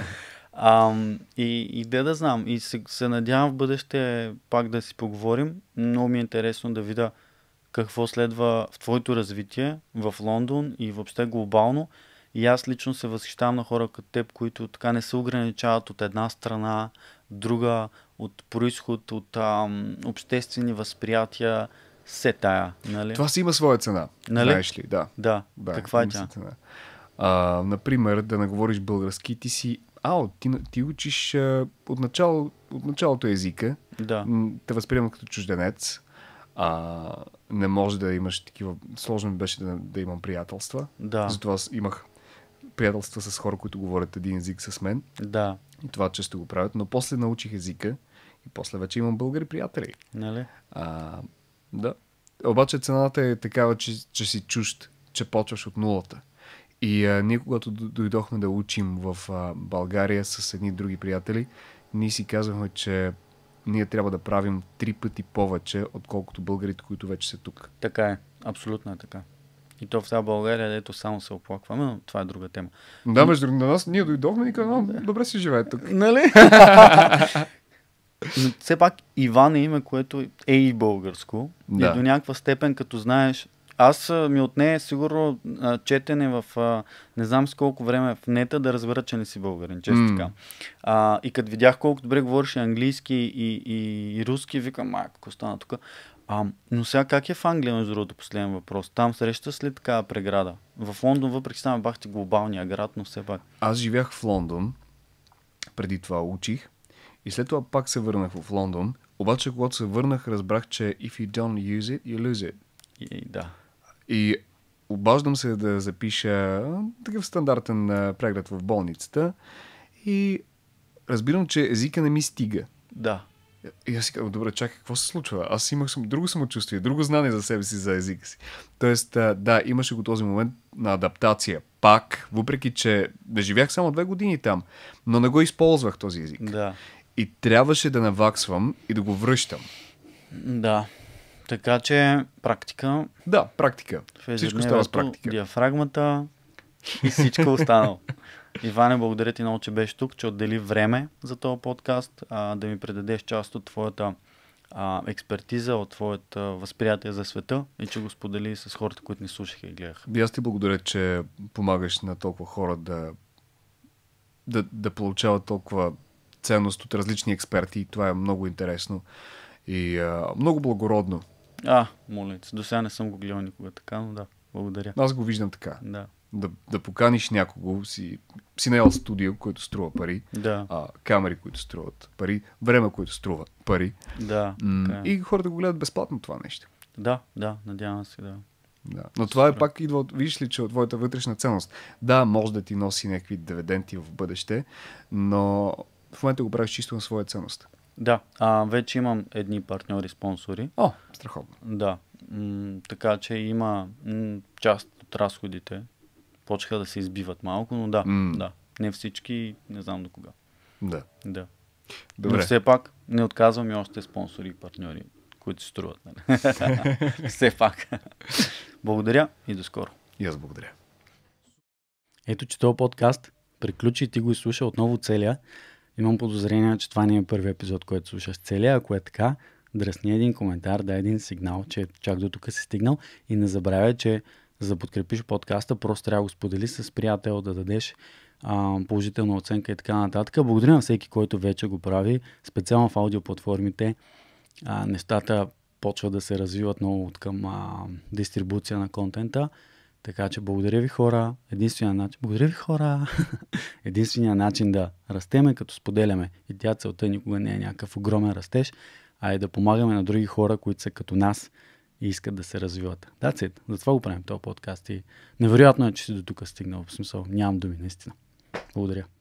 а, и, и де да знам. И се, се надявам в бъдеще пак да си поговорим. Много ми е интересно да видя какво следва в твоето развитие в Лондон и въобще глобално. И аз лично се възхищавам на хора като теб, които така не се ограничават от една страна, друга, от происход, от ам, обществени възприятия, се тая. Нали? Това си има своя цена. Нали? Знаеш ли? Да. да. да Каква е тя? Цена. А, например, да не говориш български, ти си ао, ти, ти учиш а, от, начало, от началото езика, да. те възприемат като чужденец, а, не може да имаш такива, сложно ми беше да, да имам приятелства, да. затова имах приятелства с хора, които говорят един език с мен. Да. И това често го правят, но после научих езика и после вече имам българи приятели. Нали? А, да. Обаче цената е такава, че, че си чужд, че почваш от нулата. И а, ние, когато дойдохме да учим в а, България с едни други приятели, ние си казахме, че ние трябва да правим три пъти повече, отколкото българите, които вече са тук. Така е, абсолютно е така. И то в тази България, дето само се оплакваме, но това е друга тема. Да, между на нас ние дойдохме и казвам, добре си живее тук. Нали? Но все пак Иван е име, което е и българско. Да. И до някаква степен, като знаеш, аз ми от нея сигурно четене в не знам с колко време в нета да разбера, че не си българин, често mm. така. А, и като видях колко добре говориш английски и, и, и руски, викам, ай, какво стана тук? А, но сега как е в Англия, между другото, последен въпрос? Там среща след такава преграда? В Лондон, въпреки само бахте глобалния град, но все пак. Аз живях в Лондон, преди това учих и след това пак се върнах в Лондон. Обаче, когато се върнах, разбрах, че if you don't use it, you lose it. И, да. И обаждам се да запиша такъв стандартен преглед в болницата и разбирам, че езика не ми стига. Да. И аз си казвам, добре, чакай, какво се случва? Аз имах друго самочувствие, друго знание за себе си, за езика си. Тоест, да, имаше го този момент на адаптация. Пак, въпреки, че да живях само две години там, но не го използвах този език. Да и трябваше да наваксвам и да го връщам. Да. Така че практика. Да, практика. Всичко става с практика. Диафрагмата и всичко останало. Иване, благодаря ти много, че беше тук, че отдели време за този подкаст, а, да ми предадеш част от твоята а, експертиза, от твоето възприятие за света и че го сподели с хората, които ни слушаха и гледаха. И аз ти благодаря, че помагаш на толкова хора да, да, да получават толкова ценност от различни експерти и това е много интересно и а, много благородно. А, моля до сега не съм го гледал никога така, но да, благодаря. Аз го виждам така. Да. Да, да поканиш някого, си, си наел студио, което струва пари, да. а, камери, които струват пари, време, което струва пари. Да. М- е. И хората го гледат безплатно това нещо. Да, да, надявам се, да. Да. Но това е пак идва от, виж ли, че от твоята вътрешна ценност. Да, може да ти носи някакви дивиденти в бъдеще, но в момента го правиш чисто на своя ценност. Да, а, вече имам едни партньори, спонсори. О, страхотно. Да, м- така че има м- част от разходите, Почха да се избиват малко, но да, mm. да. Не всички, не знам до кога. Да. Да. Добре. Но все пак не отказвам и още спонсори и партньори, които се струват. Нали? все пак. благодаря и до скоро. И аз благодаря. Ето, че този подкаст приключи и ти го изслуша отново целия. Имам подозрение, че това не е първият епизод, който слушаш целия. Ако е така, дръсни един коментар, дай един сигнал, че чак до тук си стигнал и не забравяй, че за да подкрепиш подкаста, просто трябва да го сподели с приятел, да дадеш а, положителна оценка и така нататък. Благодаря на всеки, който вече го прави, специално в аудиоплатформите. А, нещата почват да се развиват много от към а, дистрибуция на контента. Така че благодаря ви хора. Единствения начин. Благодаря ви хора. Единствения начин да растеме, като споделяме. И тя целта никога не е някакъв огромен растеж, а е да помагаме на други хора, които са като нас и искат да се развиват. That's it. Затова го правим този подкаст. И невероятно е, че си до тук стигнал. В смисъл, нямам думи, наистина. Благодаря.